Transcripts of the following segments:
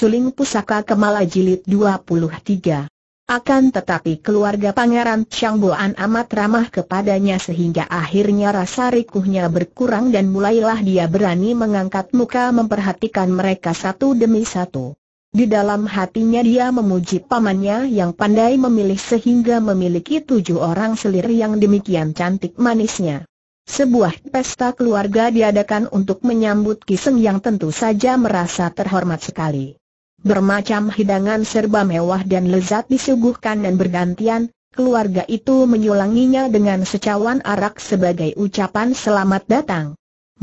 Suling Pusaka Kemala Jilid 23. Akan tetapi keluarga Pangeran Changboan amat ramah kepadanya sehingga akhirnya rasa rikuhnya berkurang dan mulailah dia berani mengangkat muka memperhatikan mereka satu demi satu. Di dalam hatinya dia memuji pamannya yang pandai memilih sehingga memiliki tujuh orang selir yang demikian cantik manisnya. Sebuah pesta keluarga diadakan untuk menyambut Kiseng yang tentu saja merasa terhormat sekali. Bermacam hidangan serba mewah dan lezat disuguhkan dan bergantian, keluarga itu menyulanginya dengan secawan arak sebagai ucapan selamat datang.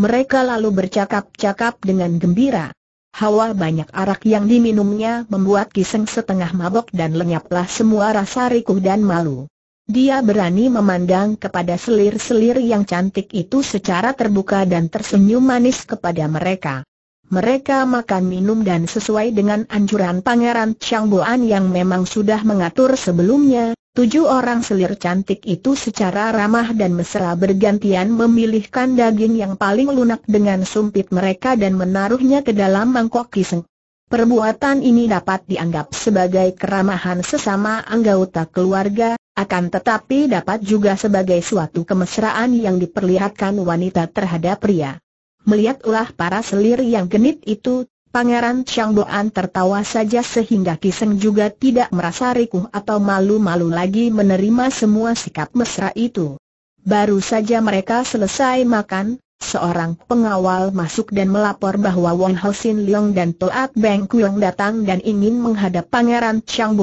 Mereka lalu bercakap-cakap dengan gembira. Hawa banyak arak yang diminumnya membuat Kiseng setengah mabok dan lenyaplah semua rasa rikuh dan malu. Dia berani memandang kepada selir-selir yang cantik itu secara terbuka dan tersenyum manis kepada mereka. Mereka makan minum dan sesuai dengan anjuran Pangeran Chang Boan yang memang sudah mengatur sebelumnya, tujuh orang selir cantik itu secara ramah dan mesra bergantian memilihkan daging yang paling lunak dengan sumpit mereka dan menaruhnya ke dalam mangkok kiseng. Perbuatan ini dapat dianggap sebagai keramahan sesama anggota keluarga, akan tetapi dapat juga sebagai suatu kemesraan yang diperlihatkan wanita terhadap pria. Melihat ulah para selir yang genit itu, Pangeran Chang tertawa saja sehingga Kiseng juga tidak merasa rikuh atau malu-malu lagi menerima semua sikap mesra itu. Baru saja mereka selesai makan, seorang pengawal masuk dan melapor bahwa Wang Sin Leong dan Toat Beng Kuyong datang dan ingin menghadap Pangeran Chang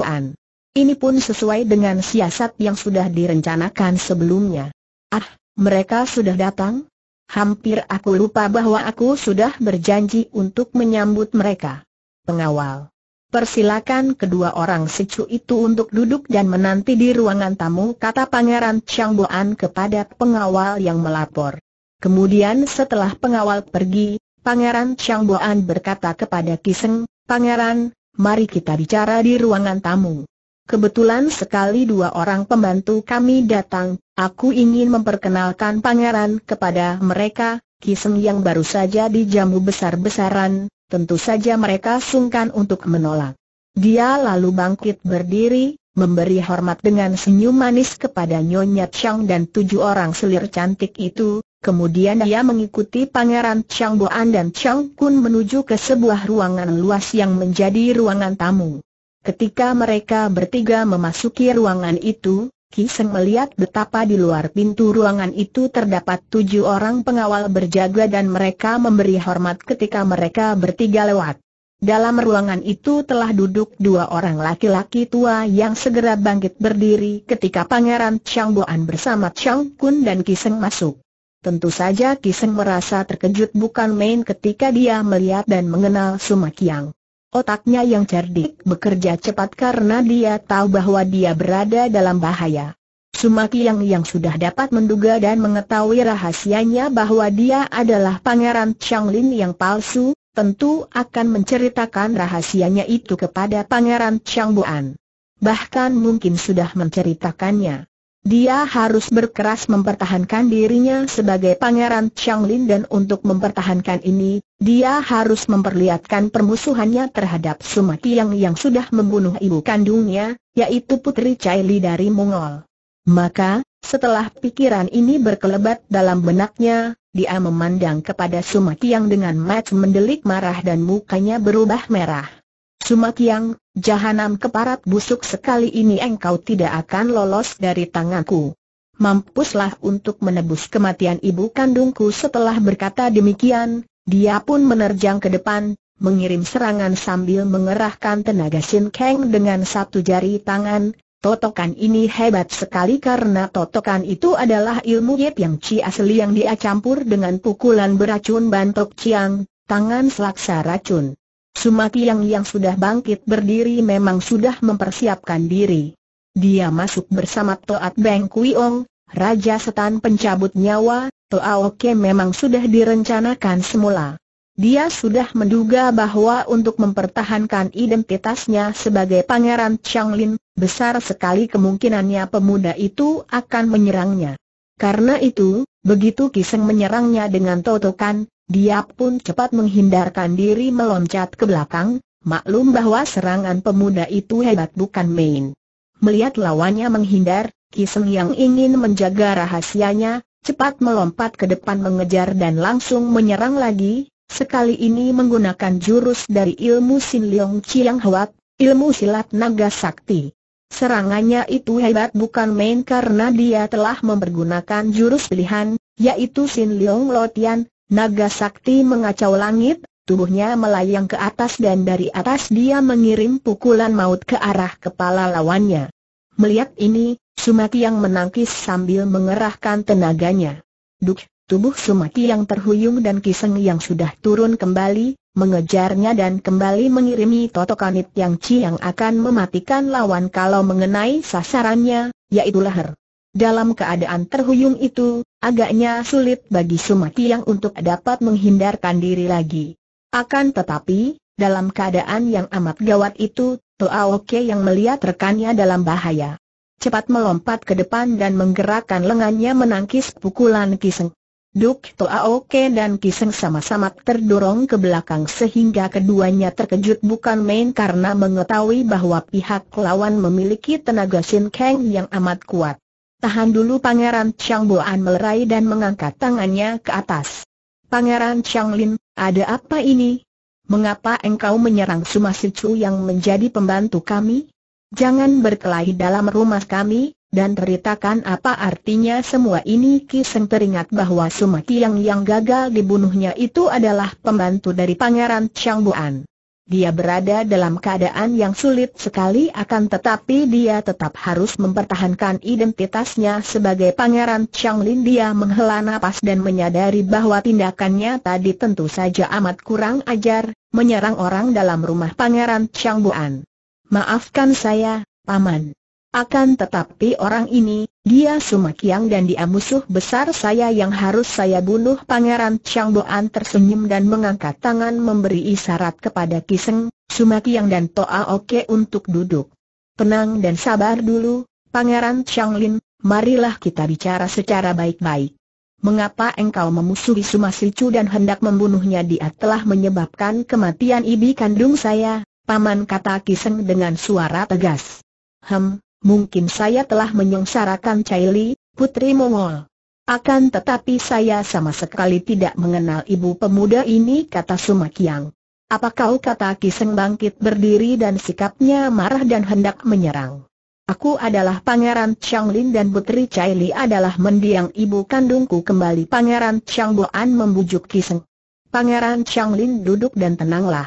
Ini pun sesuai dengan siasat yang sudah direncanakan sebelumnya. Ah, mereka sudah datang? hampir aku lupa bahwa aku sudah berjanji untuk menyambut mereka. Pengawal, persilakan kedua orang secu itu untuk duduk dan menanti di ruangan tamu kata Pangeran Changboan kepada pengawal yang melapor. Kemudian setelah pengawal pergi, Pangeran Changboan berkata kepada Kiseng, Pangeran, mari kita bicara di ruangan tamu. Kebetulan sekali dua orang pembantu kami datang, Aku ingin memperkenalkan pangeran kepada mereka, Kiseng yang baru saja dijamu besar-besaran, tentu saja mereka sungkan untuk menolak. Dia lalu bangkit berdiri, memberi hormat dengan senyum manis kepada Nyonya Chang dan tujuh orang selir cantik itu, kemudian dia mengikuti pangeran Chang Boan dan Chang Kun menuju ke sebuah ruangan luas yang menjadi ruangan tamu. Ketika mereka bertiga memasuki ruangan itu, Kiseng melihat betapa di luar pintu ruangan itu terdapat tujuh orang pengawal berjaga dan mereka memberi hormat ketika mereka bertiga lewat. Dalam ruangan itu telah duduk dua orang laki-laki tua yang segera bangkit berdiri ketika Pangeran Chang Boan bersama Chang Kun dan Kiseng masuk. Tentu saja Kiseng merasa terkejut bukan main ketika dia melihat dan mengenal Sumakiang. Otaknya yang cerdik bekerja cepat karena dia tahu bahwa dia berada dalam bahaya. Sumaki yang yang sudah dapat menduga dan mengetahui rahasianya bahwa dia adalah pangeran Changlin yang palsu, tentu akan menceritakan rahasianya itu kepada pangeran Changbuan. Bahkan mungkin sudah menceritakannya. Dia harus berkeras mempertahankan dirinya sebagai pangeran Changlin dan untuk mempertahankan ini, dia harus memperlihatkan permusuhannya terhadap Sumatiang yang sudah membunuh ibu kandungnya, yaitu Putri Caili dari Mongol. Maka, setelah pikiran ini berkelebat dalam benaknya, dia memandang kepada Sumatiang dengan mata mendelik marah dan mukanya berubah merah. Cuma Yang, jahanam keparat busuk sekali ini engkau tidak akan lolos dari tanganku. Mampuslah untuk menebus kematian ibu kandungku setelah berkata demikian, dia pun menerjang ke depan, mengirim serangan sambil mengerahkan tenaga Sin Kang dengan satu jari tangan, Totokan ini hebat sekali karena totokan itu adalah ilmu Yip yang Ci asli yang dia campur dengan pukulan beracun bantok Ciang, tangan selaksa racun. Sumatiang yang sudah bangkit berdiri memang sudah mempersiapkan diri. Dia masuk bersama Toat Beng Kuiong, Raja Setan pencabut nyawa, Toaoke memang sudah direncanakan semula. Dia sudah menduga bahwa untuk mempertahankan identitasnya sebagai Pangeran Changlin, besar sekali kemungkinannya pemuda itu akan menyerangnya. Karena itu, begitu Kiseng menyerangnya dengan totokan, dia pun cepat menghindarkan diri meloncat ke belakang, maklum bahwa serangan pemuda itu hebat bukan main. Melihat lawannya menghindar, Kiseng yang ingin menjaga rahasianya, cepat melompat ke depan mengejar dan langsung menyerang lagi, sekali ini menggunakan jurus dari ilmu Sin Leong Chiang Huat, ilmu silat naga sakti. Serangannya itu hebat bukan main karena dia telah mempergunakan jurus pilihan, yaitu Sin Leong Lotian, Naga sakti mengacau langit, tubuhnya melayang ke atas dan dari atas dia mengirim pukulan maut ke arah kepala lawannya. Melihat ini, Sumati yang menangkis sambil mengerahkan tenaganya. Duk, tubuh Sumati yang terhuyung dan Kiseng yang sudah turun kembali, mengejarnya dan kembali mengirimi totokanit yang ci yang akan mematikan lawan kalau mengenai sasarannya, yaitu leher. Dalam keadaan terhuyung itu, agaknya sulit bagi Sumatiang untuk dapat menghindarkan diri lagi. Akan tetapi, dalam keadaan yang amat gawat itu, Toa Oke yang melihat rekannya dalam bahaya. Cepat melompat ke depan dan menggerakkan lengannya menangkis pukulan Kiseng. Duk Oke dan Kiseng sama-sama terdorong ke belakang sehingga keduanya terkejut bukan main karena mengetahui bahwa pihak lawan memiliki tenaga Shin Kang yang amat kuat. Tahan dulu Pangeran Chiang Boan melerai dan mengangkat tangannya ke atas. Pangeran Chiang Lin, ada apa ini? Mengapa engkau menyerang Sumasicu yang menjadi pembantu kami? Jangan berkelahi dalam rumah kami, dan ceritakan apa artinya semua ini Kiseng teringat bahwa Suma tiang yang gagal dibunuhnya itu adalah pembantu dari Pangeran Chiang Boan. Dia berada dalam keadaan yang sulit sekali akan tetapi dia tetap harus mempertahankan identitasnya sebagai Pangeran Chang Lin Dia menghela nafas dan menyadari bahwa tindakannya tadi tentu saja amat kurang ajar, menyerang orang dalam rumah Pangeran Chang Buan. Maafkan saya, Paman. Akan tetapi orang ini, dia Sumakiang dan dia musuh besar saya yang harus saya bunuh Pangeran Chang Boan tersenyum dan mengangkat tangan memberi isyarat kepada Kiseng, Sumakiang dan Toa Oke untuk duduk Tenang dan sabar dulu, Pangeran Chang Lin, marilah kita bicara secara baik-baik Mengapa engkau memusuhi Sumasilcu dan hendak membunuhnya dia telah menyebabkan kematian ibi kandung saya, Paman kata Kiseng dengan suara tegas Hem, mungkin saya telah menyengsarakan Caili, putri Mongol. Akan tetapi saya sama sekali tidak mengenal ibu pemuda ini kata Suma Kiang. Apa kau kata Kiseng bangkit berdiri dan sikapnya marah dan hendak menyerang. Aku adalah Pangeran Lin dan Putri Caili adalah mendiang ibu kandungku kembali Pangeran Boan membujuk Kiseng. Pangeran Lin duduk dan tenanglah.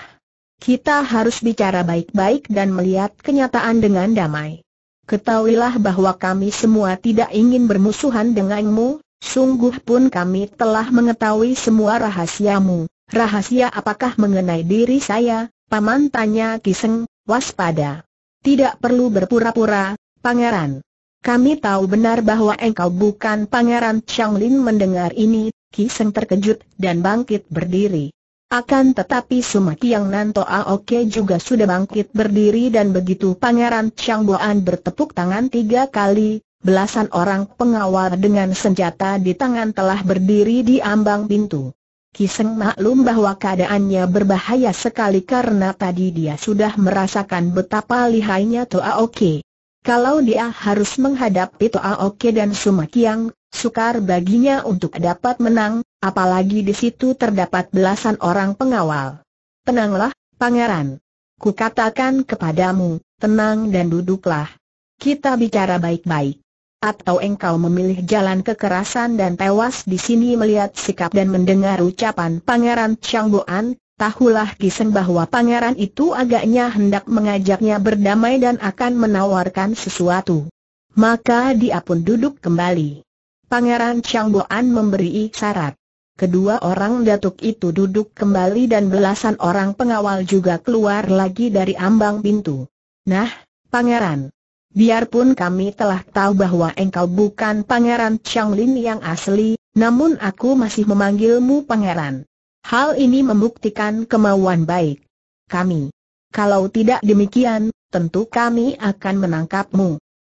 Kita harus bicara baik-baik dan melihat kenyataan dengan damai. Ketahuilah bahwa kami semua tidak ingin bermusuhan denganmu, sungguh pun kami telah mengetahui semua rahasiamu. Rahasia apakah mengenai diri saya? Paman tanya Kiseng, waspada. Tidak perlu berpura-pura, pangeran. Kami tahu benar bahwa engkau bukan pangeran Lin mendengar ini, Kiseng terkejut dan bangkit berdiri. Akan tetapi Sumakiang Nanto Aoke juga sudah bangkit berdiri dan begitu Pangeran Chang Boan bertepuk tangan tiga kali, belasan orang pengawal dengan senjata di tangan telah berdiri di ambang pintu. Kiseng maklum bahwa keadaannya berbahaya sekali karena tadi dia sudah merasakan betapa lihainya Oke. Kalau dia harus menghadapi Toa Oke dan Sumakiang, sukar baginya untuk dapat menang, Apalagi di situ terdapat belasan orang pengawal. Tenanglah, pangeran. Kukatakan kepadamu, tenang dan duduklah. Kita bicara baik-baik. Atau engkau memilih jalan kekerasan dan tewas di sini melihat sikap dan mendengar ucapan Pangeran Changboan, tahulah kisah bahwa pangeran itu agaknya hendak mengajaknya berdamai dan akan menawarkan sesuatu. Maka dia pun duduk kembali. Pangeran Changboan memberi syarat. Kedua orang datuk itu duduk kembali dan belasan orang pengawal juga keluar lagi dari ambang pintu. Nah, pangeran. Biarpun kami telah tahu bahwa engkau bukan pangeran Changlin yang asli, namun aku masih memanggilmu pangeran. Hal ini membuktikan kemauan baik kami. Kalau tidak demikian, tentu kami akan menangkapmu.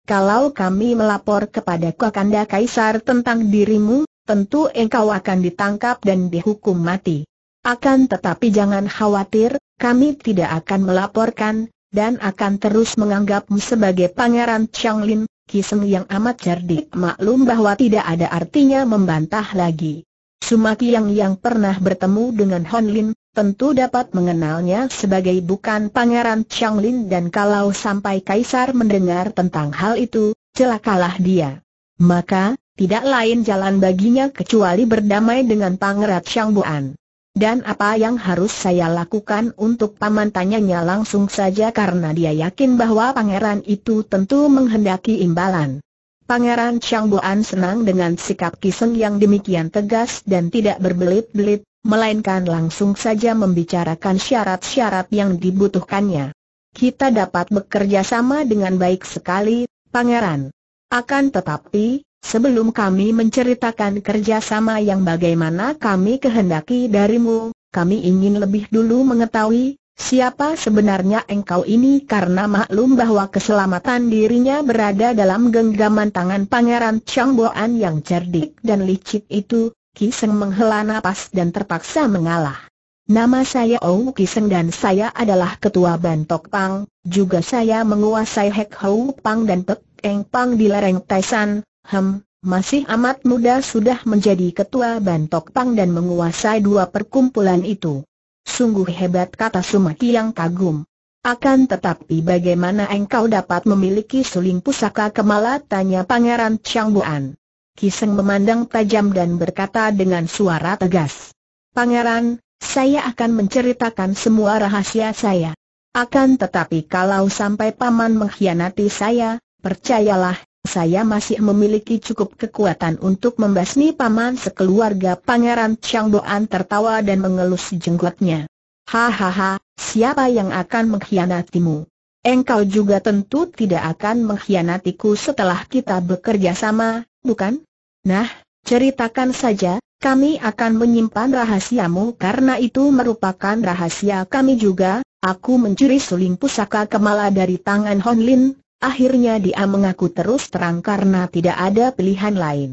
Kalau kami melapor kepada Kakanda Kaisar tentang dirimu, tentu engkau akan ditangkap dan dihukum mati. Akan tetapi jangan khawatir, kami tidak akan melaporkan, dan akan terus menganggapmu sebagai pangeran Changlin, Kiseng yang amat cerdik maklum bahwa tidak ada artinya membantah lagi. Sumaki yang yang pernah bertemu dengan Honlin, tentu dapat mengenalnya sebagai bukan pangeran Lin dan kalau sampai Kaisar mendengar tentang hal itu, celakalah dia. Maka, tidak lain jalan baginya kecuali berdamai dengan Pangerat Syangbuan. Dan apa yang harus saya lakukan untuk paman tanyanya langsung saja karena dia yakin bahwa pangeran itu tentu menghendaki imbalan. Pangeran Changboan senang dengan sikap Kiseng yang demikian tegas dan tidak berbelit-belit, melainkan langsung saja membicarakan syarat-syarat yang dibutuhkannya. Kita dapat bekerja sama dengan baik sekali, pangeran. Akan tetapi, Sebelum kami menceritakan kerjasama yang bagaimana kami kehendaki darimu, kami ingin lebih dulu mengetahui siapa sebenarnya engkau ini karena maklum bahwa keselamatan dirinya berada dalam genggaman tangan Pangeran Changboan yang cerdik dan licik itu, Kiseng menghela napas dan terpaksa mengalah. Nama saya Ou Kiseng dan saya adalah ketua Bantok Pang, juga saya menguasai Hek Hou Pang dan Pek Eng Pang di lereng Taisan, Hem, masih amat muda sudah menjadi ketua Bantok Pang dan menguasai dua perkumpulan itu. Sungguh hebat kata Sumaki yang kagum. Akan tetapi bagaimana engkau dapat memiliki suling pusaka kemala tanya Pangeran Changbuan. Kiseng memandang tajam dan berkata dengan suara tegas. Pangeran, saya akan menceritakan semua rahasia saya. Akan tetapi kalau sampai paman mengkhianati saya, percayalah, saya masih memiliki cukup kekuatan untuk membasmi paman sekeluarga Pangeran Boan tertawa dan mengelus jenggotnya. Hahaha, siapa yang akan mengkhianatimu? Engkau juga tentu tidak akan mengkhianatiku setelah kita bekerja sama, bukan? Nah, ceritakan saja, kami akan menyimpan rahasiamu karena itu merupakan rahasia kami juga. Aku mencuri suling pusaka kemala dari tangan Lin, Akhirnya dia mengaku terus terang karena tidak ada pilihan lain.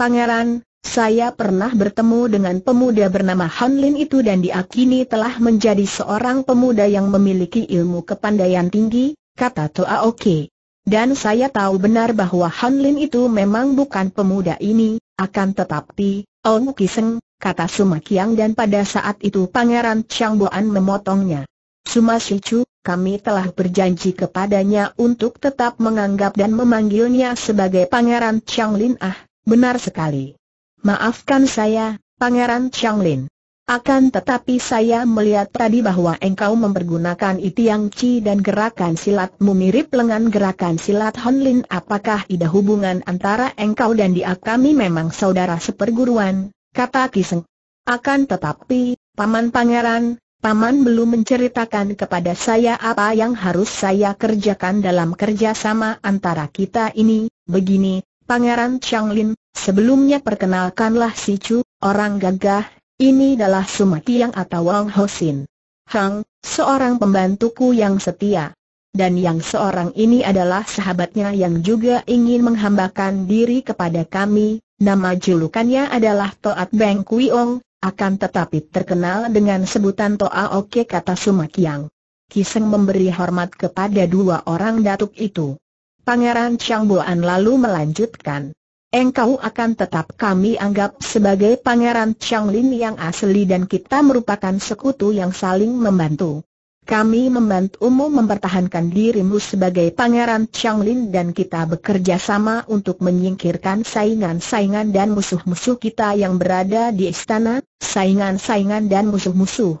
Pangeran, saya pernah bertemu dengan pemuda bernama Han Lin itu dan dia kini telah menjadi seorang pemuda yang memiliki ilmu kepandaian tinggi, kata Toa Oke. Dan saya tahu benar bahwa Han Lin itu memang bukan pemuda ini, akan tetapi, Ong Kiseng, kata Sumakiang dan pada saat itu Pangeran Chang Boan memotongnya. Suma Shichu, kami telah berjanji kepadanya untuk tetap menganggap dan memanggilnya sebagai Pangeran Chang Lin Ah, benar sekali. Maafkan saya, Pangeran Chang Lin. Akan tetapi saya melihat tadi bahwa engkau mempergunakan itiang chi dan gerakan silatmu mirip lengan gerakan silat Honlin. Apakah ada hubungan antara engkau dan dia? Kami memang saudara seperguruan, kata Kiseng. Akan tetapi, Paman Pangeran, Paman belum menceritakan kepada saya apa yang harus saya kerjakan dalam kerjasama antara kita ini, begini, Pangeran Changlin, sebelumnya perkenalkanlah si Chu, orang gagah, ini adalah Sumatiang atau Wang Hosin. Hang, seorang pembantuku yang setia. Dan yang seorang ini adalah sahabatnya yang juga ingin menghambakan diri kepada kami, nama julukannya adalah Toat Beng Kuiong, akan tetapi terkenal dengan sebutan Toa Oke kata Sumakyang. Kiseng memberi hormat kepada dua orang datuk itu. Pangeran Changboan lalu melanjutkan. Engkau akan tetap kami anggap sebagai Pangeran Lin yang asli dan kita merupakan sekutu yang saling membantu. Kami membantumu mempertahankan dirimu sebagai Pangeran Changlin dan kita bekerja sama untuk menyingkirkan saingan-saingan dan musuh-musuh kita yang berada di istana, saingan-saingan dan musuh-musuh.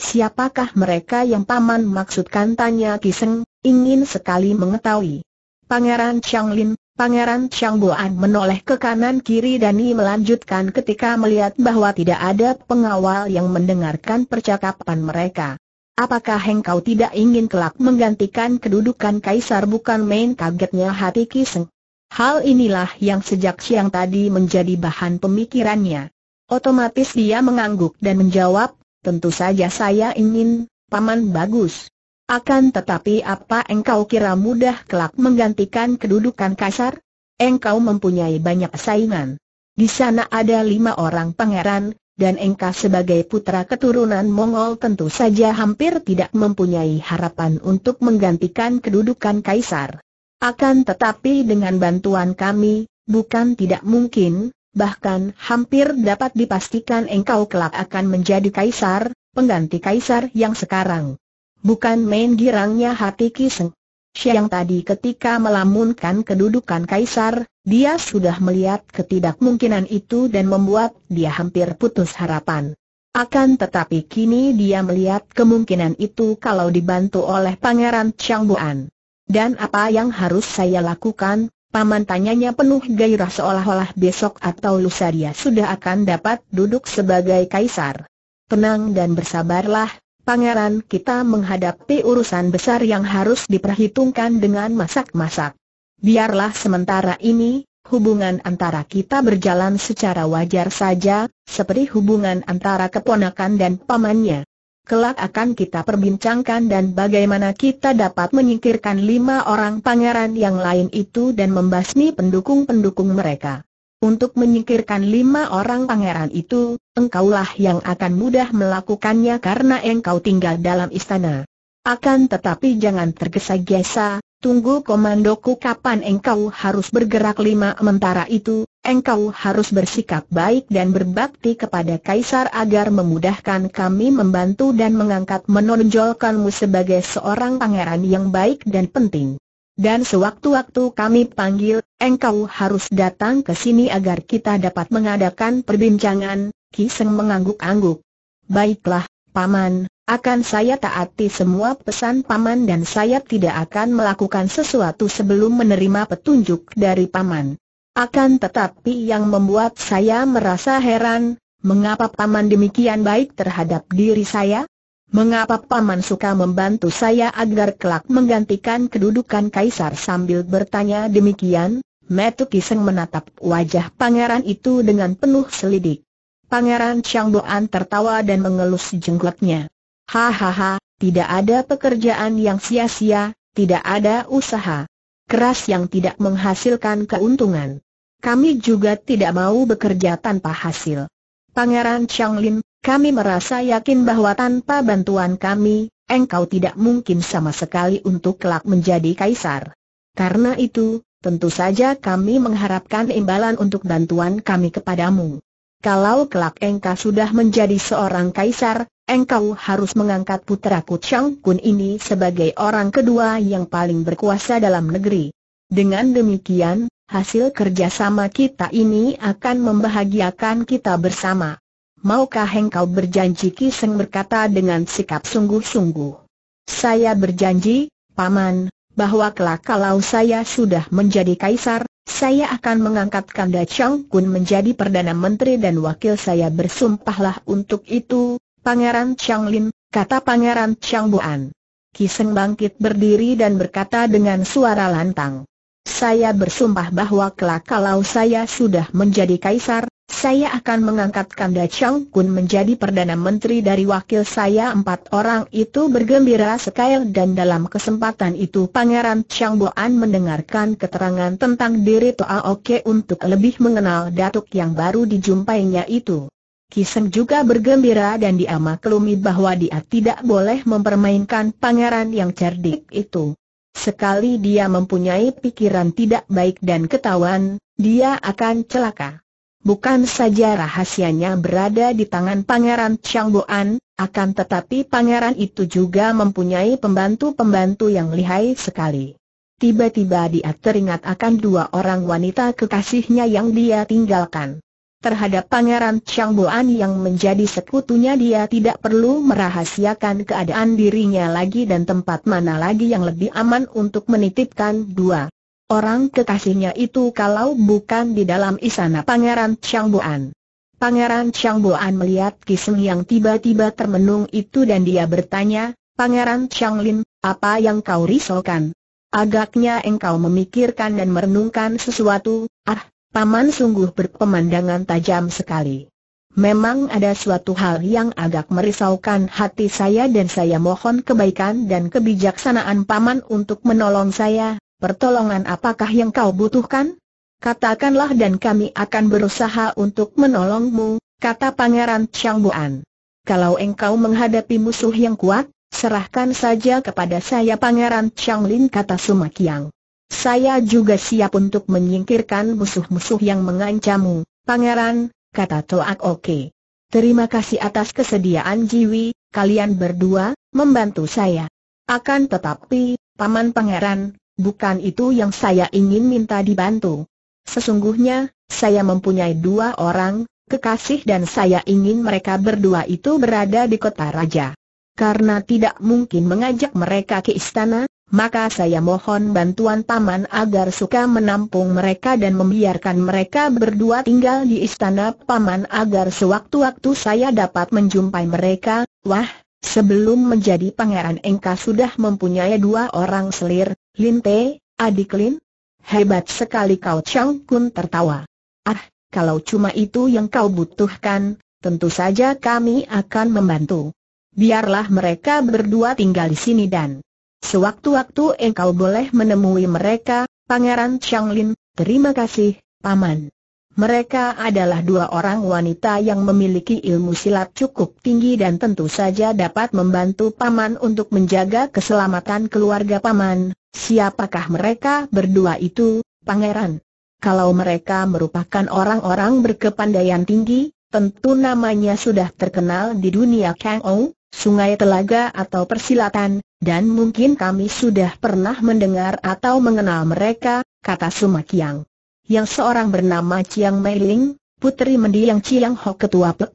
Siapakah mereka yang paman maksudkan tanya Kiseng, ingin sekali mengetahui. Pangeran Changlin, Pangeran Changboan menoleh ke kanan kiri dan I melanjutkan ketika melihat bahwa tidak ada pengawal yang mendengarkan percakapan mereka. Apakah engkau tidak ingin kelak menggantikan kedudukan kaisar bukan main kagetnya hati Kiseng? Hal inilah yang sejak siang tadi menjadi bahan pemikirannya. Otomatis dia mengangguk dan menjawab, tentu saja saya ingin, paman bagus. Akan tetapi apa engkau kira mudah kelak menggantikan kedudukan kaisar? Engkau mempunyai banyak saingan. Di sana ada lima orang pangeran, dan engkau sebagai putra keturunan Mongol tentu saja hampir tidak mempunyai harapan untuk menggantikan kedudukan kaisar. Akan tetapi dengan bantuan kami, bukan tidak mungkin, bahkan hampir dapat dipastikan engkau kelak akan menjadi kaisar, pengganti kaisar yang sekarang. Bukan main girangnya hati Kiseng. Siang tadi ketika melamunkan kedudukan kaisar, dia sudah melihat ketidakmungkinan itu dan membuat dia hampir putus harapan. Akan tetapi kini dia melihat kemungkinan itu kalau dibantu oleh Pangeran Changbuan. Dan apa yang harus saya lakukan? Paman tanyanya penuh gairah seolah-olah besok atau lusa dia sudah akan dapat duduk sebagai kaisar. Tenang dan bersabarlah, Pangeran kita menghadapi urusan besar yang harus diperhitungkan dengan masak-masak. Biarlah sementara ini, hubungan antara kita berjalan secara wajar saja, seperti hubungan antara keponakan dan pamannya. Kelak akan kita perbincangkan dan bagaimana kita dapat menyingkirkan lima orang pangeran yang lain itu dan membasmi pendukung-pendukung mereka. Untuk menyingkirkan lima orang pangeran itu, engkaulah yang akan mudah melakukannya karena engkau tinggal dalam istana. Akan tetapi jangan tergesa-gesa, tunggu komandoku kapan engkau harus bergerak lima mentara itu, engkau harus bersikap baik dan berbakti kepada Kaisar agar memudahkan kami membantu dan mengangkat menonjolkanmu sebagai seorang pangeran yang baik dan penting. Dan sewaktu-waktu kami panggil, engkau harus datang ke sini agar kita dapat mengadakan perbincangan, Kiseng mengangguk-angguk. Baiklah, Paman, akan saya taati semua pesan Paman dan saya tidak akan melakukan sesuatu sebelum menerima petunjuk dari Paman. Akan tetapi yang membuat saya merasa heran, mengapa Paman demikian baik terhadap diri saya? Mengapa Paman suka membantu saya agar kelak menggantikan kedudukan Kaisar sambil bertanya demikian? Metu Kiseng menatap wajah pangeran itu dengan penuh selidik. Pangeran Changboan tertawa dan mengelus jenggotnya. Hahaha, tidak ada pekerjaan yang sia-sia, tidak ada usaha keras yang tidak menghasilkan keuntungan. Kami juga tidak mau bekerja tanpa hasil. Pangeran Changlin, kami merasa yakin bahwa tanpa bantuan kami, engkau tidak mungkin sama sekali untuk kelak menjadi kaisar. Karena itu, tentu saja kami mengharapkan imbalan untuk bantuan kami kepadamu. Kalau kelak engkau sudah menjadi seorang kaisar, engkau harus mengangkat putraku Chang Kun ini sebagai orang kedua yang paling berkuasa dalam negeri. Dengan demikian, hasil kerjasama kita ini akan membahagiakan kita bersama. Maukah engkau berjanji Kiseng berkata dengan sikap sungguh-sungguh. Saya berjanji, Paman, bahwa kelak kalau saya sudah menjadi kaisar, saya akan mengangkat Kanda Chang Kun menjadi Perdana Menteri dan wakil saya bersumpahlah untuk itu, Pangeran Chang Lin, kata Pangeran Chang Buan. Kiseng bangkit berdiri dan berkata dengan suara lantang. Saya bersumpah bahwa kelak kalau saya sudah menjadi kaisar, saya akan mengangkat Kanda Chang Kun menjadi Perdana Menteri dari wakil saya Empat orang itu bergembira sekali dan dalam kesempatan itu Pangeran Chang Boan mendengarkan keterangan tentang diri Toa Oke untuk lebih mengenal datuk yang baru dijumpainya itu Kiseng juga bergembira dan dia bahwa dia tidak boleh mempermainkan pangeran yang cerdik itu Sekali dia mempunyai pikiran tidak baik dan ketahuan, dia akan celaka. Bukan saja rahasianya berada di tangan Pangeran Changboan, akan tetapi pangeran itu juga mempunyai pembantu-pembantu yang lihai sekali. Tiba-tiba dia teringat akan dua orang wanita kekasihnya yang dia tinggalkan. Terhadap Pangeran Chang Buan yang menjadi sekutunya dia tidak perlu merahasiakan keadaan dirinya lagi dan tempat mana lagi yang lebih aman untuk menitipkan dua orang kekasihnya itu kalau bukan di dalam istana Pangeran Chang Buan. Pangeran Chang Buan melihat Kiseng yang tiba-tiba termenung itu dan dia bertanya, Pangeran Chang Lin, apa yang kau risaukan? Agaknya engkau memikirkan dan merenungkan sesuatu, ah, Paman sungguh berpemandangan tajam sekali. Memang ada suatu hal yang agak merisaukan hati saya dan saya mohon kebaikan dan kebijaksanaan Paman untuk menolong saya, pertolongan apakah yang kau butuhkan? Katakanlah dan kami akan berusaha untuk menolongmu, kata Pangeran Changbuan. Kalau engkau menghadapi musuh yang kuat, serahkan saja kepada saya Pangeran Changlin kata Sumakiang. Saya juga siap untuk menyingkirkan musuh-musuh yang mengancammu, pangeran, kata Toak Oke. Terima kasih atas kesediaan Jiwi, kalian berdua, membantu saya. Akan tetapi, Paman Pangeran, bukan itu yang saya ingin minta dibantu. Sesungguhnya, saya mempunyai dua orang, kekasih dan saya ingin mereka berdua itu berada di kota raja. Karena tidak mungkin mengajak mereka ke istana, maka saya mohon bantuan Paman agar suka menampung mereka dan membiarkan mereka berdua tinggal di istana Paman agar sewaktu-waktu saya dapat menjumpai mereka. Wah, sebelum menjadi pangeran Engka sudah mempunyai dua orang selir, Lin Te, adik Lin. Hebat sekali kau Chang Kun tertawa. Ah, kalau cuma itu yang kau butuhkan, tentu saja kami akan membantu. Biarlah mereka berdua tinggal di sini dan Sewaktu-waktu engkau boleh menemui mereka, Pangeran Changlin, terima kasih, Paman. Mereka adalah dua orang wanita yang memiliki ilmu silat cukup tinggi dan tentu saja dapat membantu Paman untuk menjaga keselamatan keluarga Paman. Siapakah mereka berdua itu, Pangeran? Kalau mereka merupakan orang-orang berkepandaian tinggi, tentu namanya sudah terkenal di dunia Kang Ou, sungai telaga atau persilatan, dan mungkin kami sudah pernah mendengar atau mengenal mereka, kata Sumakiang. Yang seorang bernama Chiang Mei Ling, putri mendiang Chiang Ho ketua Pek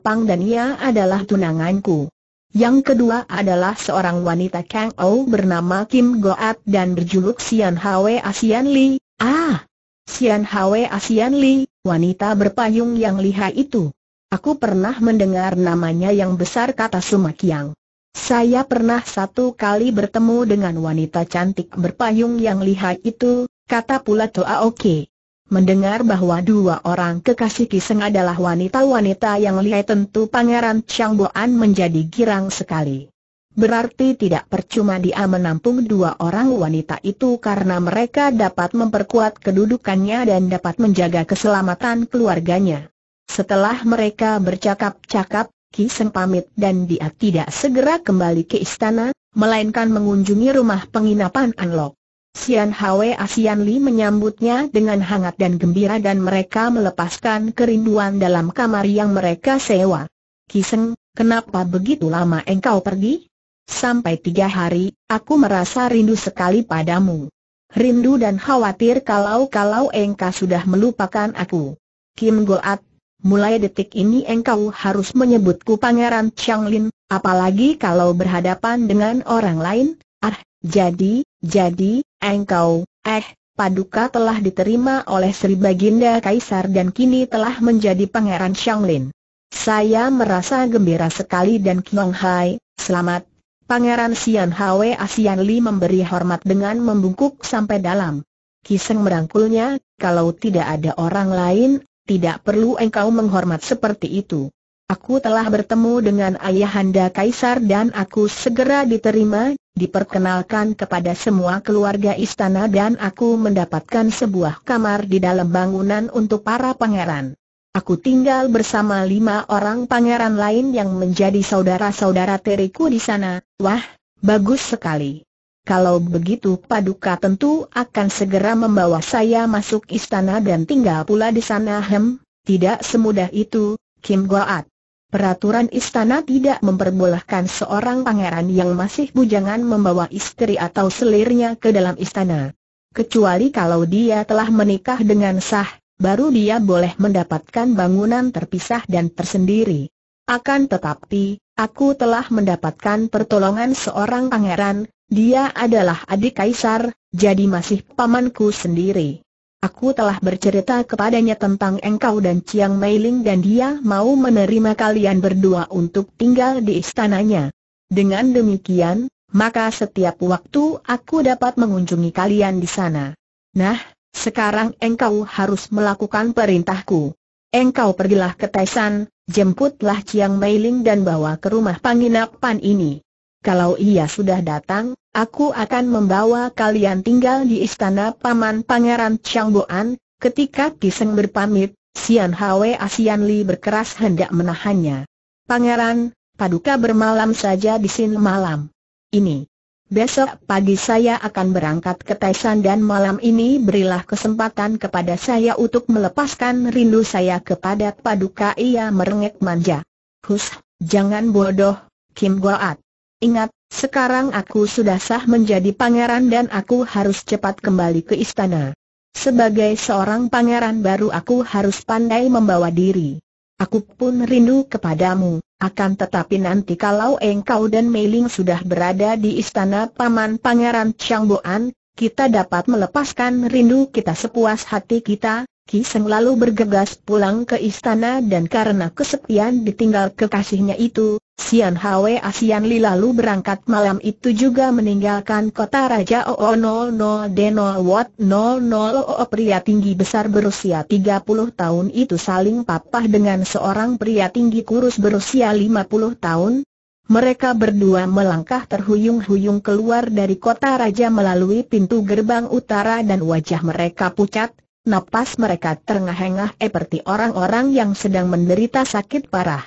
Pang dan ia adalah tunanganku. Yang kedua adalah seorang wanita Kang Ou bernama Kim Goat dan berjuluk Sian Hwe Asian Li. Ah, Sian Hwe Asian Li, Wanita berpayung yang lihai itu. Aku pernah mendengar namanya yang besar kata Sumakyang. Saya pernah satu kali bertemu dengan wanita cantik berpayung yang lihai itu, kata pula Toa Oke. Mendengar bahwa dua orang kekasih Kiseng adalah wanita-wanita yang lihai tentu Pangeran Boan menjadi girang sekali. Berarti tidak percuma dia menampung dua orang wanita itu karena mereka dapat memperkuat kedudukannya dan dapat menjaga keselamatan keluarganya. Setelah mereka bercakap-cakap, Ki pamit dan dia tidak segera kembali ke istana, melainkan mengunjungi rumah penginapan Anlok. Sian Hwe Asian Li menyambutnya dengan hangat dan gembira dan mereka melepaskan kerinduan dalam kamar yang mereka sewa. Kiseng, kenapa begitu lama engkau pergi? Sampai tiga hari, aku merasa rindu sekali padamu. Rindu dan khawatir kalau-kalau engkau sudah melupakan aku. Kim Goat, mulai detik ini engkau harus menyebutku Pangeran Lin, apalagi kalau berhadapan dengan orang lain. Ah, jadi, jadi, engkau, eh, Paduka telah diterima oleh Sri Baginda Kaisar dan kini telah menjadi Pangeran Lin. Saya merasa gembira sekali dan Kiong Hai, selamat Pangeran Sian Hwe Asian Li memberi hormat dengan membungkuk sampai dalam. Kiseng merangkulnya, kalau tidak ada orang lain, tidak perlu engkau menghormat seperti itu. Aku telah bertemu dengan ayahanda kaisar dan aku segera diterima, diperkenalkan kepada semua keluarga istana dan aku mendapatkan sebuah kamar di dalam bangunan untuk para pangeran. Aku tinggal bersama lima orang pangeran lain yang menjadi saudara-saudara teriku di sana. Wah, bagus sekali. Kalau begitu Paduka tentu akan segera membawa saya masuk istana dan tinggal pula di sana hem, tidak semudah itu, Kim Goat. Peraturan istana tidak memperbolehkan seorang pangeran yang masih bujangan membawa istri atau selirnya ke dalam istana. Kecuali kalau dia telah menikah dengan sah, baru dia boleh mendapatkan bangunan terpisah dan tersendiri. Akan tetapi, aku telah mendapatkan pertolongan seorang pangeran, dia adalah adik kaisar, jadi masih pamanku sendiri. Aku telah bercerita kepadanya tentang engkau dan Chiang Meiling dan dia mau menerima kalian berdua untuk tinggal di istananya. Dengan demikian, maka setiap waktu aku dapat mengunjungi kalian di sana. Nah, sekarang engkau harus melakukan perintahku. Engkau pergilah ke Taisan, jemputlah Chiang Meiling dan bawa ke rumah penginapan ini. Kalau ia sudah datang, aku akan membawa kalian tinggal di istana Paman Pangeran Changboan. Ketika Kiseng berpamit, Sian Hwe Asian Li berkeras hendak menahannya. Pangeran, paduka bermalam saja di sini malam. Ini, Besok pagi saya akan berangkat ke Taisan dan malam ini berilah kesempatan kepada saya untuk melepaskan rindu saya kepada Paduka ia ya merengek manja. Hus, jangan bodoh, Kim Goat. Ingat, sekarang aku sudah sah menjadi pangeran dan aku harus cepat kembali ke istana. Sebagai seorang pangeran baru aku harus pandai membawa diri. Aku pun rindu kepadamu. Akan tetapi nanti kalau engkau dan Meiling sudah berada di istana Paman Pangeran Changboan, kita dapat melepaskan rindu kita sepuas hati kita, Ki Seng lalu bergegas pulang ke istana dan karena kesepian ditinggal kekasihnya itu, Sian Hwe Asian Li lalu berangkat malam itu juga meninggalkan kota Raja Oonono Deno Wat Oo pria tinggi besar berusia 30 tahun itu saling papah dengan seorang pria tinggi kurus berusia 50 tahun. Mereka berdua melangkah terhuyung-huyung keluar dari kota raja melalui pintu gerbang utara dan wajah mereka pucat, napas mereka terengah-engah eh, seperti orang-orang yang sedang menderita sakit parah.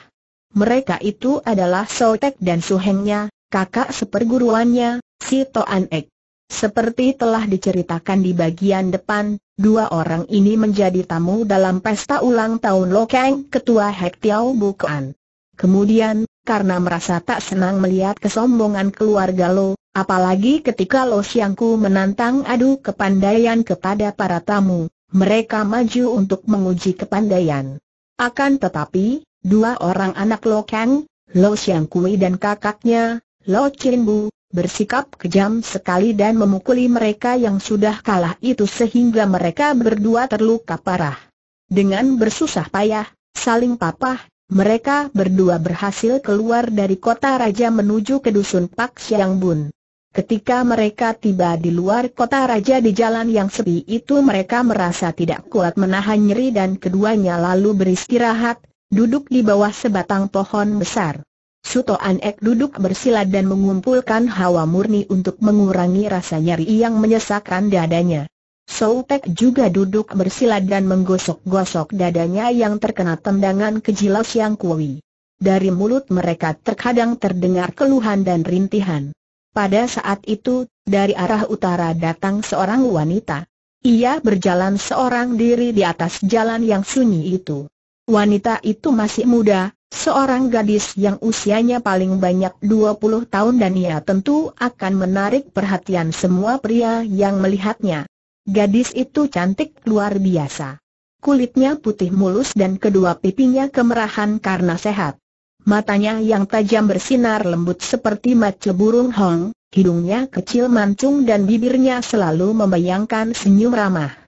Mereka itu adalah Sotek dan Suhengnya, kakak seperguruannya, si Toan Ek. Seperti telah diceritakan di bagian depan, dua orang ini menjadi tamu dalam pesta ulang tahun Lokeng Ketua Hek Tiao Bukuan. Kemudian, karena merasa tak senang melihat kesombongan keluarga Lo, apalagi ketika Lo Siangku menantang adu kepandaian kepada para tamu, mereka maju untuk menguji kepandaian. Akan tetapi, Dua orang anak Lo Kang, Lo Xiang Kui dan kakaknya, Lo Chin Bu, bersikap kejam sekali dan memukuli mereka yang sudah kalah itu sehingga mereka berdua terluka parah. Dengan bersusah payah, saling papah, mereka berdua berhasil keluar dari kota raja menuju ke dusun Pak Siang Bun. Ketika mereka tiba di luar kota raja di jalan yang sepi itu mereka merasa tidak kuat menahan nyeri dan keduanya lalu beristirahat, duduk di bawah sebatang pohon besar. Suto Anek duduk bersila dan mengumpulkan hawa murni untuk mengurangi rasa nyeri yang menyesakkan dadanya. Soutek juga duduk bersila dan menggosok-gosok dadanya yang terkena tendangan kejilas yang kuwi. Dari mulut mereka terkadang terdengar keluhan dan rintihan. Pada saat itu, dari arah utara datang seorang wanita. Ia berjalan seorang diri di atas jalan yang sunyi itu. Wanita itu masih muda, seorang gadis yang usianya paling banyak 20 tahun dan ia tentu akan menarik perhatian semua pria yang melihatnya. Gadis itu cantik luar biasa. Kulitnya putih mulus dan kedua pipinya kemerahan karena sehat. Matanya yang tajam bersinar lembut seperti mata burung hong, hidungnya kecil mancung dan bibirnya selalu membayangkan senyum ramah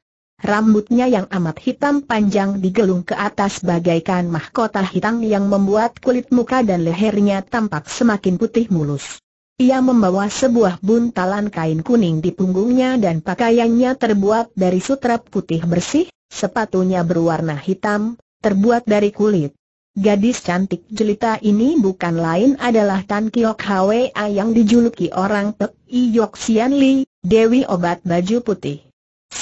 rambutnya yang amat hitam panjang digelung ke atas bagaikan mahkota hitam yang membuat kulit muka dan lehernya tampak semakin putih mulus. Ia membawa sebuah buntalan kain kuning di punggungnya dan pakaiannya terbuat dari sutra putih bersih, sepatunya berwarna hitam, terbuat dari kulit. Gadis cantik jelita ini bukan lain adalah Tan Kiok Hwa yang dijuluki orang Pek Iyok Sian Li, Dewi Obat Baju Putih.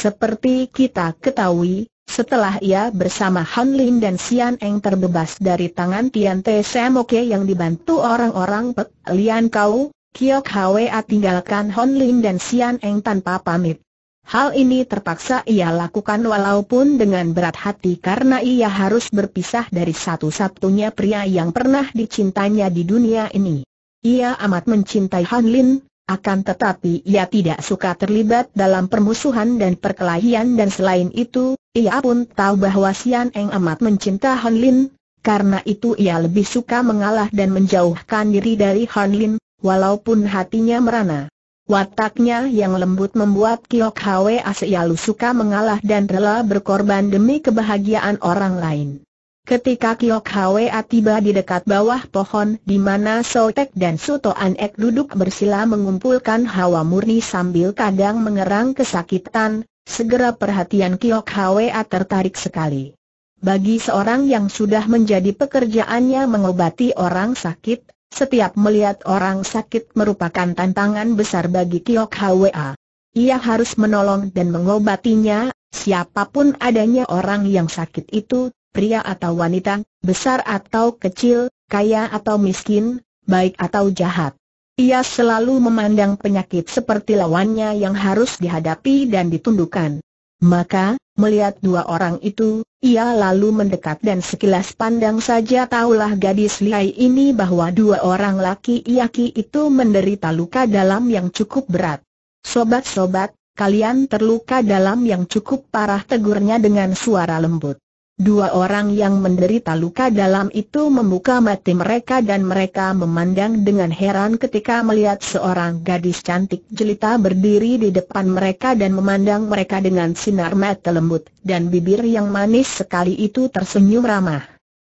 Seperti kita ketahui, setelah ia bersama Han Lin dan Xian Eng terbebas dari tangan Tian Te Semoke yang dibantu orang-orang Pek Lian Kau, Kiok Hwa tinggalkan Han Lin dan Xian Eng tanpa pamit. Hal ini terpaksa ia lakukan walaupun dengan berat hati karena ia harus berpisah dari satu-satunya pria yang pernah dicintanya di dunia ini. Ia amat mencintai Han Lin, akan tetapi ia tidak suka terlibat dalam permusuhan dan perkelahian dan selain itu, ia pun tahu bahwa Sian Eng amat mencinta Han Lin, karena itu ia lebih suka mengalah dan menjauhkan diri dari Han Lin, walaupun hatinya merana. Wataknya yang lembut membuat Kiok Hwa asialu suka mengalah dan rela berkorban demi kebahagiaan orang lain. Ketika Kiok Hwa tiba di dekat bawah pohon di mana Sotek dan Suto Anek duduk bersila mengumpulkan hawa murni sambil kadang mengerang kesakitan, segera perhatian Kiok Hwa tertarik sekali. Bagi seorang yang sudah menjadi pekerjaannya mengobati orang sakit, setiap melihat orang sakit merupakan tantangan besar bagi Kiok Hwa. Ia harus menolong dan mengobatinya, siapapun adanya orang yang sakit itu, pria atau wanita, besar atau kecil, kaya atau miskin, baik atau jahat. Ia selalu memandang penyakit seperti lawannya yang harus dihadapi dan ditundukkan. Maka, melihat dua orang itu, ia lalu mendekat dan sekilas pandang saja tahulah gadis liai ini bahwa dua orang laki-laki itu menderita luka dalam yang cukup berat. Sobat-sobat, kalian terluka dalam yang cukup parah tegurnya dengan suara lembut. Dua orang yang menderita luka dalam itu membuka mati mereka dan mereka memandang dengan heran ketika melihat seorang gadis cantik jelita berdiri di depan mereka dan memandang mereka dengan sinar mata lembut, dan bibir yang manis sekali itu tersenyum ramah.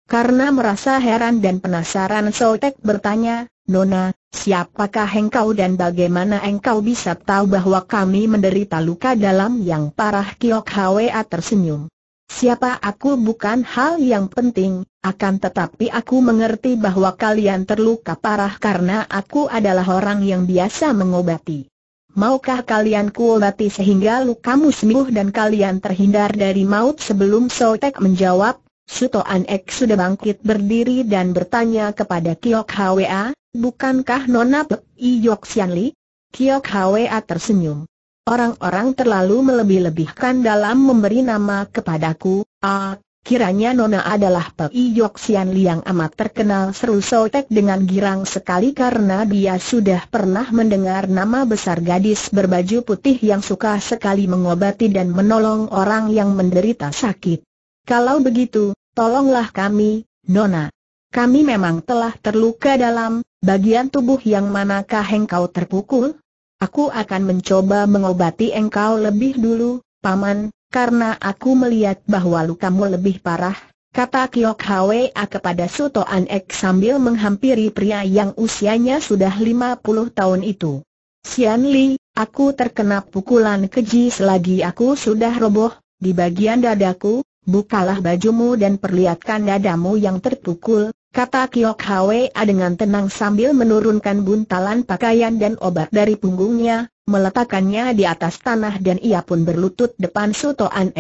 Karena merasa heran dan penasaran Sotek bertanya, Nona, siapakah engkau dan bagaimana engkau bisa tahu bahwa kami menderita luka dalam yang parah Kiok Hwa tersenyum. Siapa aku bukan hal yang penting, akan tetapi aku mengerti bahwa kalian terluka parah karena aku adalah orang yang biasa mengobati. Maukah kalian kuobati sehingga lukamu sembuh dan kalian terhindar dari maut sebelum Sotek menjawab? Sutoan Ek sudah bangkit berdiri dan bertanya kepada Kiok Hwa, bukankah Nona Pek Iyok Sianli? Kiok Hwa tersenyum. Orang-orang terlalu melebih-lebihkan dalam memberi nama kepadaku, ah, kiranya Nona adalah Pei Yoksian Liang amat terkenal seru Sotek dengan girang sekali karena dia sudah pernah mendengar nama besar gadis berbaju putih yang suka sekali mengobati dan menolong orang yang menderita sakit. Kalau begitu, tolonglah kami, Nona. Kami memang telah terluka dalam, bagian tubuh yang manakah engkau terpukul? Aku akan mencoba mengobati engkau lebih dulu, Paman, karena aku melihat bahwa lukamu lebih parah, kata Kiok Hwa kepada Sutoan Ek sambil menghampiri pria yang usianya sudah 50 tahun itu. Sian Li, aku terkena pukulan keji selagi aku sudah roboh, di bagian dadaku, bukalah bajumu dan perlihatkan dadamu yang terpukul, kata Kiok Hwa dengan tenang sambil menurunkan buntalan pakaian dan obat dari punggungnya, meletakkannya di atas tanah dan ia pun berlutut depan Suto An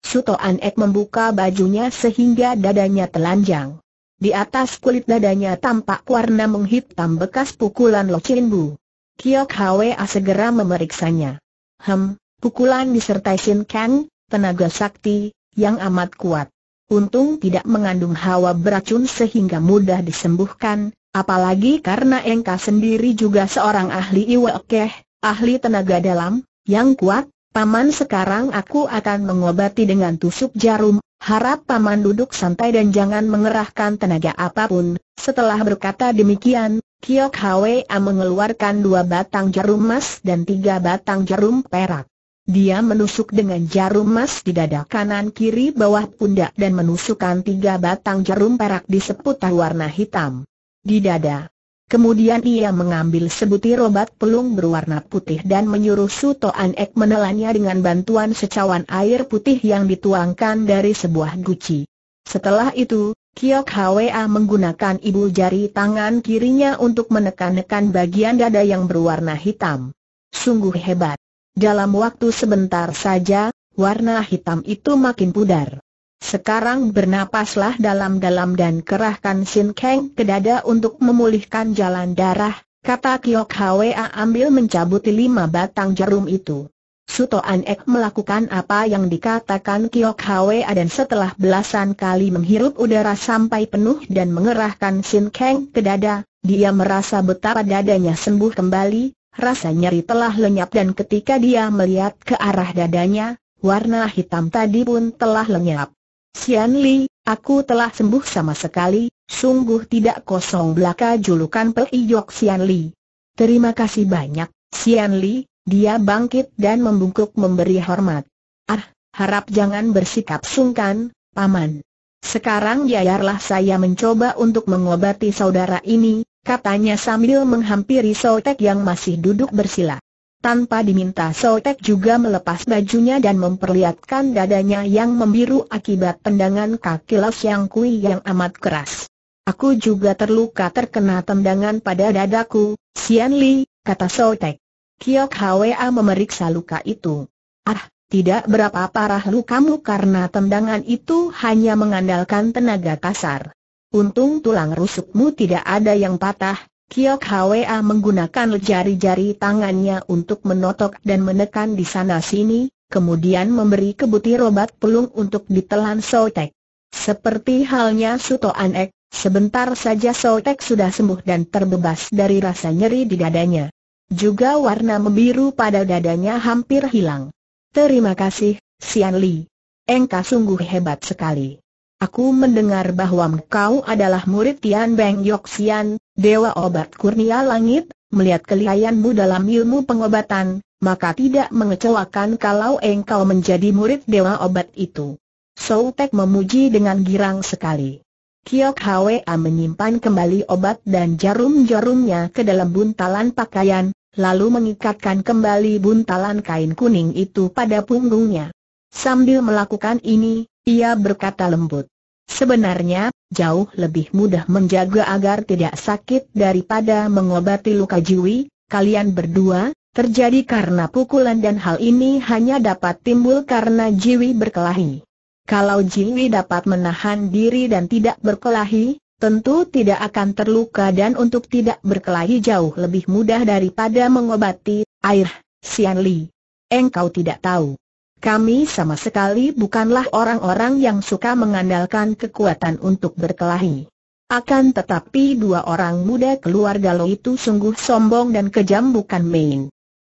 Suto An membuka bajunya sehingga dadanya telanjang. Di atas kulit dadanya tampak warna menghitam bekas pukulan Lo Chin Bu. Kiok Hwa segera memeriksanya. Hem, pukulan disertai Shin Kang, tenaga sakti, yang amat kuat. Untung tidak mengandung hawa beracun sehingga mudah disembuhkan, apalagi karena Engka sendiri juga seorang ahli iwakeh, ahli tenaga dalam, yang kuat, Paman sekarang aku akan mengobati dengan tusuk jarum, harap Paman duduk santai dan jangan mengerahkan tenaga apapun. Setelah berkata demikian, Kiok Hwa mengeluarkan dua batang jarum emas dan tiga batang jarum perak. Dia menusuk dengan jarum emas di dada kanan kiri bawah pundak dan menusukkan tiga batang jarum perak di seputar warna hitam. Di dada. Kemudian ia mengambil sebutir obat pelung berwarna putih dan menyuruh Suto An Ek menelannya dengan bantuan secawan air putih yang dituangkan dari sebuah guci. Setelah itu, Kiok Hwa menggunakan ibu jari tangan kirinya untuk menekan-nekan bagian dada yang berwarna hitam. Sungguh hebat. Dalam waktu sebentar saja, warna hitam itu makin pudar. Sekarang bernapaslah dalam-dalam dan kerahkan Sin Kang ke dada untuk memulihkan jalan darah, kata Kiok Hwa ambil mencabuti lima batang jarum itu. Suto An Ek melakukan apa yang dikatakan Kiok Hwa dan setelah belasan kali menghirup udara sampai penuh dan mengerahkan Sin Kang ke dada, dia merasa betapa dadanya sembuh kembali, rasa nyeri telah lenyap dan ketika dia melihat ke arah dadanya, warna hitam tadi pun telah lenyap. Sian Li, aku telah sembuh sama sekali, sungguh tidak kosong belaka julukan peliyok Sian Li. Terima kasih banyak, Sian Li, dia bangkit dan membungkuk memberi hormat. Ah, harap jangan bersikap sungkan, Paman. Sekarang biarlah saya mencoba untuk mengobati saudara ini, katanya sambil menghampiri Sotek yang masih duduk bersila. Tanpa diminta Sotek juga melepas bajunya dan memperlihatkan dadanya yang membiru akibat tendangan kaki Los Yang Kui yang amat keras. Aku juga terluka terkena tendangan pada dadaku, Sian Li, kata Sotek. Kiok Hwa memeriksa luka itu. Ah, tidak berapa parah lukamu karena tendangan itu hanya mengandalkan tenaga kasar. Untung tulang rusukmu tidak ada yang patah, Kiok Hwa menggunakan jari-jari tangannya untuk menotok dan menekan di sana-sini, kemudian memberi kebutir obat pelung untuk ditelan Sotek. Seperti halnya Suto Anek, sebentar saja Sotek sudah sembuh dan terbebas dari rasa nyeri di dadanya. Juga warna membiru pada dadanya hampir hilang. Terima kasih, Sian Li. Engkau sungguh hebat sekali. Aku mendengar bahwa engkau adalah murid Tian Beng Yoxian, Dewa Obat Kurnia Langit, melihat kelihayanmu dalam ilmu pengobatan, maka tidak mengecewakan kalau engkau menjadi murid Dewa Obat itu. Tek memuji dengan girang sekali. Kiok Hwa menyimpan kembali obat dan jarum-jarumnya ke dalam buntalan pakaian, lalu mengikatkan kembali buntalan kain kuning itu pada punggungnya. Sambil melakukan ini, ia berkata lembut. Sebenarnya, jauh lebih mudah menjaga agar tidak sakit daripada mengobati luka jiwi, kalian berdua, terjadi karena pukulan dan hal ini hanya dapat timbul karena jiwi berkelahi. Kalau jiwi dapat menahan diri dan tidak berkelahi, tentu tidak akan terluka dan untuk tidak berkelahi jauh lebih mudah daripada mengobati, air, Sian Li. Engkau tidak tahu. Kami sama sekali bukanlah orang-orang yang suka mengandalkan kekuatan untuk berkelahi. Akan tetapi dua orang muda keluarga Lo itu sungguh sombong dan kejam bukan main.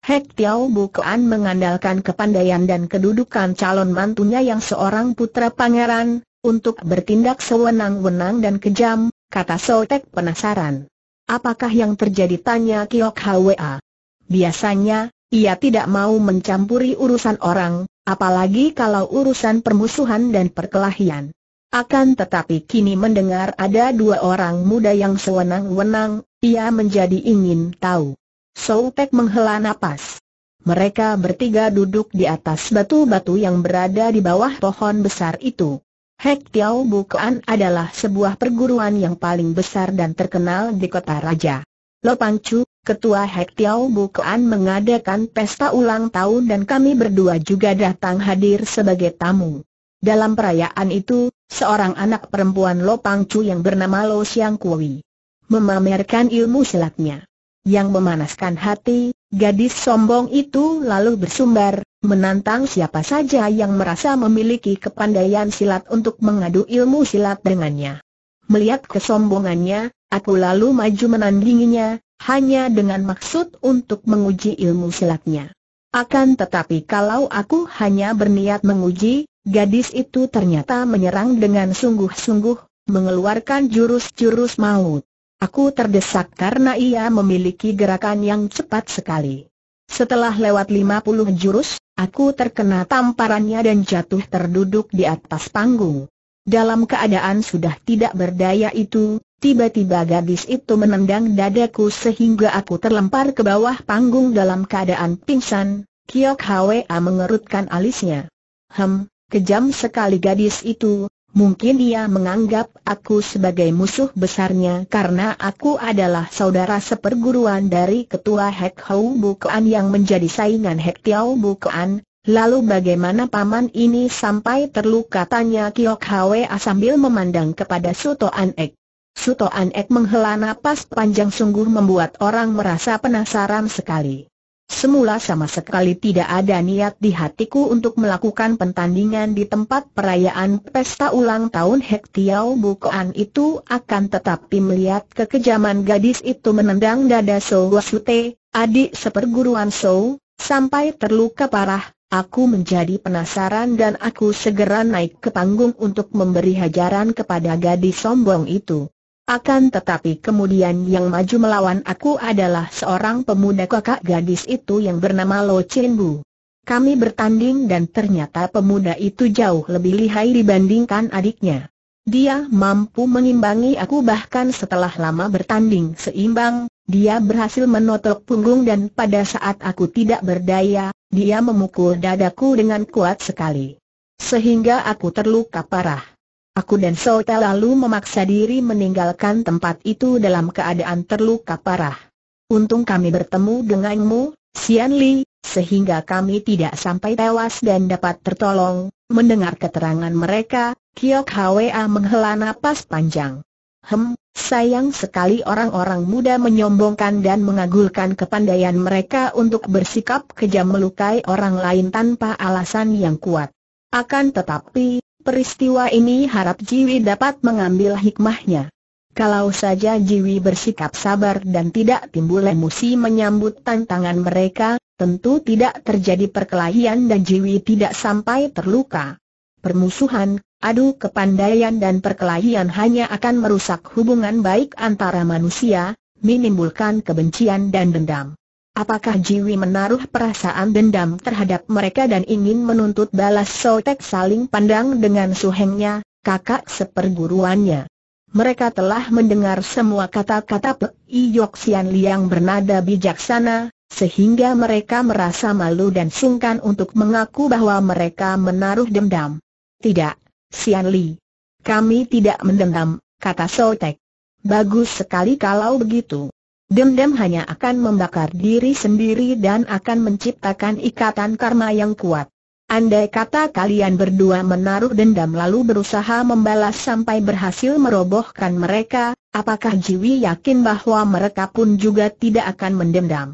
Hek Tiao Bukoan mengandalkan kepandaian dan kedudukan calon mantunya yang seorang putra pangeran, untuk bertindak sewenang-wenang dan kejam, kata Sotek penasaran. Apakah yang terjadi tanya Kiok Hwa? Biasanya, ia tidak mau mencampuri urusan orang, Apalagi kalau urusan permusuhan dan perkelahian. Akan tetapi kini mendengar ada dua orang muda yang sewenang-wenang, ia menjadi ingin tahu. Soutek menghela nafas. Mereka bertiga duduk di atas batu-batu yang berada di bawah pohon besar itu. Hek Tiao Bukan adalah sebuah perguruan yang paling besar dan terkenal di kota raja. Lopangcu, Ketua Hek Tiau Bukaan mengadakan pesta ulang tahun dan kami berdua juga datang hadir sebagai tamu. Dalam perayaan itu, seorang anak perempuan Pang Chu yang bernama Lo Siang Kui memamerkan ilmu silatnya. Yang memanaskan hati, gadis sombong itu lalu bersumbar, menantang siapa saja yang merasa memiliki kepandaian silat untuk mengadu ilmu silat dengannya. Melihat kesombongannya, aku lalu maju menandinginya, hanya dengan maksud untuk menguji ilmu silatnya. Akan tetapi kalau aku hanya berniat menguji, gadis itu ternyata menyerang dengan sungguh-sungguh, mengeluarkan jurus-jurus maut. Aku terdesak karena ia memiliki gerakan yang cepat sekali. Setelah lewat 50 jurus, aku terkena tamparannya dan jatuh terduduk di atas panggung. Dalam keadaan sudah tidak berdaya itu, Tiba-tiba gadis itu menendang dadaku sehingga aku terlempar ke bawah panggung dalam keadaan pingsan, Kiok Hwa mengerutkan alisnya. Hem, kejam sekali gadis itu, mungkin dia menganggap aku sebagai musuh besarnya karena aku adalah saudara seperguruan dari ketua Hek Hau Bukuan yang menjadi saingan Hek Tiao Bukuan, Lalu bagaimana paman ini sampai terluka tanya Kiok Hwa sambil memandang kepada Suto An Sutoan Ek menghela napas panjang sungguh membuat orang merasa penasaran sekali. Semula sama sekali tidak ada niat di hatiku untuk melakukan pertandingan di tempat perayaan pesta ulang tahun Hek Tiau Bukoan itu akan tetapi melihat kekejaman gadis itu menendang dada Sou Wasute, adik seperguruan Sou, sampai terluka parah, Aku menjadi penasaran dan aku segera naik ke panggung untuk memberi hajaran kepada gadis sombong itu. Akan tetapi kemudian yang maju melawan aku adalah seorang pemuda kakak gadis itu yang bernama Lo Chin Bu. Kami bertanding dan ternyata pemuda itu jauh lebih lihai dibandingkan adiknya. Dia mampu mengimbangi aku bahkan setelah lama bertanding seimbang, dia berhasil menotok punggung dan pada saat aku tidak berdaya, dia memukul dadaku dengan kuat sekali. Sehingga aku terluka parah. Aku dan Solta lalu memaksa diri meninggalkan tempat itu dalam keadaan terluka parah. Untung kami bertemu denganmu, Sian Li, sehingga kami tidak sampai tewas dan dapat tertolong. Mendengar keterangan mereka, Kiok Hwa menghela napas panjang. Hem, sayang sekali orang-orang muda menyombongkan dan mengagulkan kepandaian mereka untuk bersikap kejam melukai orang lain tanpa alasan yang kuat. Akan tetapi, Peristiwa ini harap Jiwi dapat mengambil hikmahnya. Kalau saja Jiwi bersikap sabar dan tidak timbul emosi menyambut tantangan mereka, tentu tidak terjadi perkelahian dan Jiwi tidak sampai terluka. Permusuhan, adu kepandaian dan perkelahian hanya akan merusak hubungan baik antara manusia, menimbulkan kebencian dan dendam. Apakah Jiwi menaruh perasaan dendam terhadap mereka dan ingin menuntut balas Sotek saling pandang dengan suhengnya, kakak seperguruannya? Mereka telah mendengar semua kata-kata Pei Yok Liang bernada bijaksana, sehingga mereka merasa malu dan sungkan untuk mengaku bahwa mereka menaruh dendam. Tidak, Sian Li. Kami tidak mendendam, kata Sotek. Bagus sekali kalau begitu dendam hanya akan membakar diri sendiri dan akan menciptakan ikatan karma yang kuat. Andai kata kalian berdua menaruh dendam lalu berusaha membalas sampai berhasil merobohkan mereka, apakah Jiwi yakin bahwa mereka pun juga tidak akan mendendam?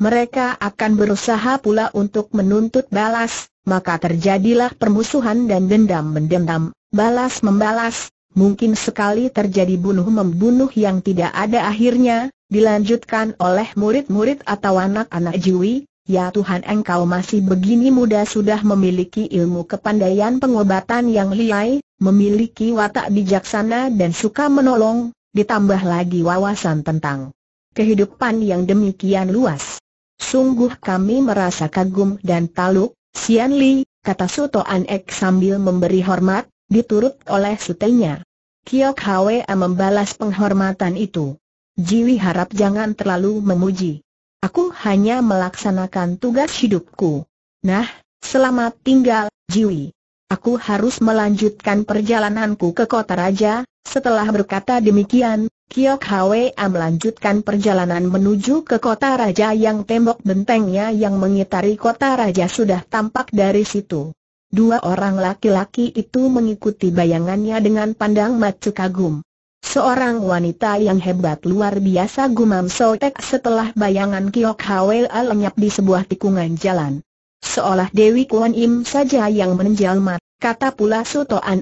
Mereka akan berusaha pula untuk menuntut balas, maka terjadilah permusuhan dan dendam mendendam, balas membalas, mungkin sekali terjadi bunuh-membunuh yang tidak ada akhirnya, Dilanjutkan oleh murid-murid atau anak-anak Jiwi, Ya Tuhan engkau masih begini muda sudah memiliki ilmu kepandaian pengobatan yang liai, memiliki watak bijaksana dan suka menolong, ditambah lagi wawasan tentang kehidupan yang demikian luas. Sungguh kami merasa kagum dan taluk, Sian Li, kata Suto An Ek sambil memberi hormat, diturut oleh sutenya. Kiok Hwa membalas penghormatan itu. Jiwi harap jangan terlalu memuji. Aku hanya melaksanakan tugas hidupku. Nah, selamat tinggal, Jiwi. Aku harus melanjutkan perjalananku ke kota raja. Setelah berkata demikian, Kiok Hwa melanjutkan perjalanan menuju ke kota raja yang tembok bentengnya yang mengitari kota raja sudah tampak dari situ. Dua orang laki-laki itu mengikuti bayangannya dengan pandang mata kagum. Seorang wanita yang hebat luar biasa gumam Sotek setelah bayangan Kiok Hwel lenyap di sebuah tikungan jalan. Seolah Dewi Kuan Im saja yang menjelma, kata pula Soto An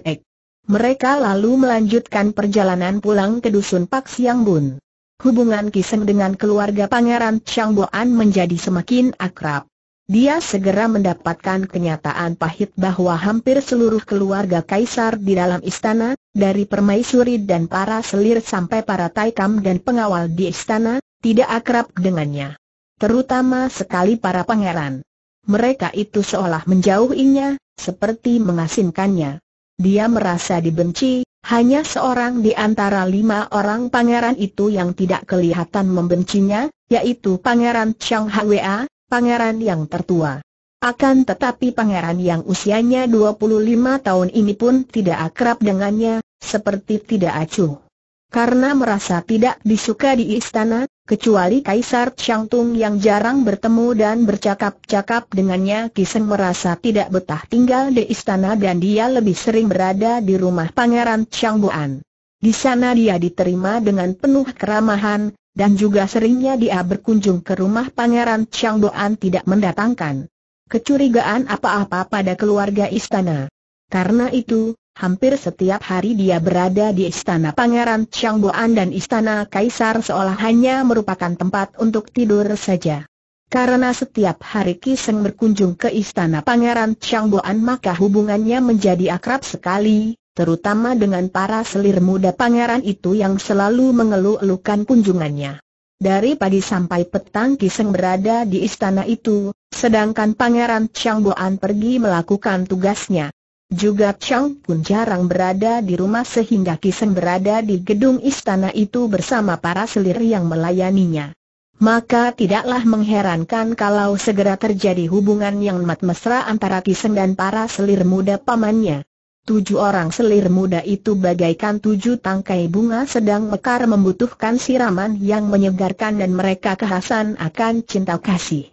Mereka lalu melanjutkan perjalanan pulang ke dusun Pak Siang Bun. Hubungan Kiseng dengan keluarga Pangeran Chang Boan menjadi semakin akrab. Dia segera mendapatkan kenyataan pahit bahwa hampir seluruh keluarga kaisar di dalam istana, dari permaisuri dan para selir sampai para taikam dan pengawal di istana, tidak akrab dengannya. Terutama sekali para pangeran. Mereka itu seolah menjauhinya, seperti mengasinkannya. Dia merasa dibenci, hanya seorang di antara lima orang pangeran itu yang tidak kelihatan membencinya, yaitu Pangeran Chang Hwa, pangeran yang tertua. Akan tetapi pangeran yang usianya 25 tahun ini pun tidak akrab dengannya, seperti tidak acuh. Karena merasa tidak disuka di istana, kecuali Kaisar Changtung yang jarang bertemu dan bercakap-cakap dengannya kiseng merasa tidak betah tinggal di istana dan dia lebih sering berada di rumah Pangeran Changbuan. Di sana dia diterima dengan penuh keramahan, dan juga seringnya dia berkunjung ke rumah Pangeran Changbuan tidak mendatangkan kecurigaan apa-apa pada keluarga istana. Karena itu, hampir setiap hari dia berada di istana Pangeran Changboan dan istana Kaisar seolah hanya merupakan tempat untuk tidur saja. Karena setiap hari Kiseng berkunjung ke istana Pangeran Changboan maka hubungannya menjadi akrab sekali, terutama dengan para selir muda pangeran itu yang selalu mengeluh-elukan kunjungannya. Dari pagi sampai petang Kiseng berada di istana itu, sedangkan Pangeran Chang Boan pergi melakukan tugasnya. Juga Chang pun jarang berada di rumah sehingga Kiseng berada di gedung istana itu bersama para selir yang melayaninya. Maka tidaklah mengherankan kalau segera terjadi hubungan yang mat mesra antara Kiseng dan para selir muda pamannya. Tujuh orang selir muda itu bagaikan tujuh tangkai bunga sedang mekar membutuhkan siraman yang menyegarkan dan mereka kehasan akan cinta kasih.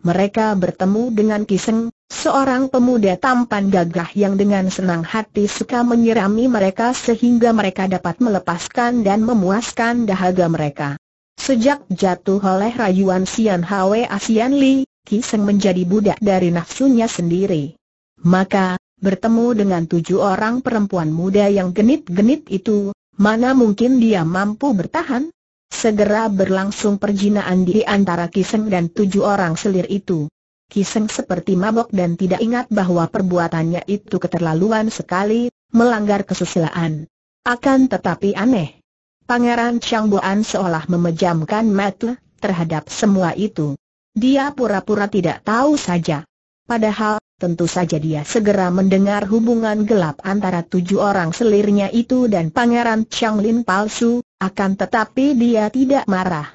Mereka bertemu dengan Kiseng, seorang pemuda tampan gagah yang dengan senang hati suka menyirami mereka sehingga mereka dapat melepaskan dan memuaskan dahaga mereka. Sejak jatuh oleh rayuan Sian Hwe Asian Li, Kiseng menjadi budak dari nafsunya sendiri. Maka, bertemu dengan tujuh orang perempuan muda yang genit-genit itu, mana mungkin dia mampu bertahan? Segera berlangsung perjinaan di antara Kiseng dan tujuh orang selir itu. Kiseng seperti mabok dan tidak ingat bahwa perbuatannya itu keterlaluan sekali, melanggar kesusilaan. Akan tetapi aneh. Pangeran Changboan seolah memejamkan mata terhadap semua itu. Dia pura-pura tidak tahu saja. Padahal, Tentu saja dia segera mendengar hubungan gelap antara tujuh orang selirnya itu dan Pangeran Chang Lin palsu, akan tetapi dia tidak marah.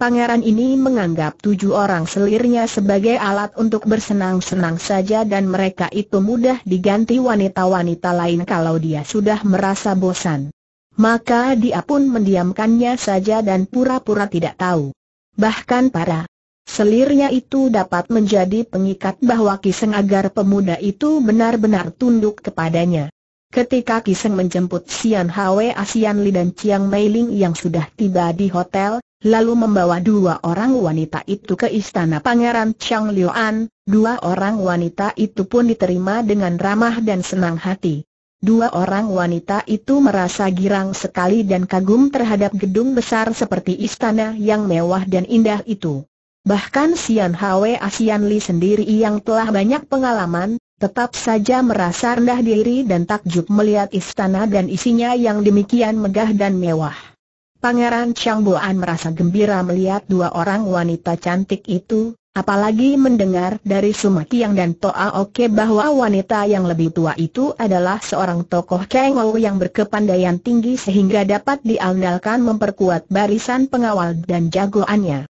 Pangeran ini menganggap tujuh orang selirnya sebagai alat untuk bersenang-senang saja dan mereka itu mudah diganti wanita-wanita lain kalau dia sudah merasa bosan. Maka dia pun mendiamkannya saja dan pura-pura tidak tahu. Bahkan para Selirnya itu dapat menjadi pengikat bahwa Kiseng agar pemuda itu benar-benar tunduk kepadanya. Ketika Kiseng menjemput Sian Hwe Asian Li dan Chiang Mei Ling yang sudah tiba di hotel, lalu membawa dua orang wanita itu ke istana Pangeran Chang Liuan, dua orang wanita itu pun diterima dengan ramah dan senang hati. Dua orang wanita itu merasa girang sekali dan kagum terhadap gedung besar seperti istana yang mewah dan indah itu. Bahkan Sian Hwe Asian Li sendiri yang telah banyak pengalaman, tetap saja merasa rendah diri dan takjub melihat istana dan isinya yang demikian megah dan mewah. Pangeran Chang Boan merasa gembira melihat dua orang wanita cantik itu, apalagi mendengar dari yang dan Toa Oke bahwa wanita yang lebih tua itu adalah seorang tokoh Kengou yang berkepandaian tinggi sehingga dapat diandalkan memperkuat barisan pengawal dan jagoannya.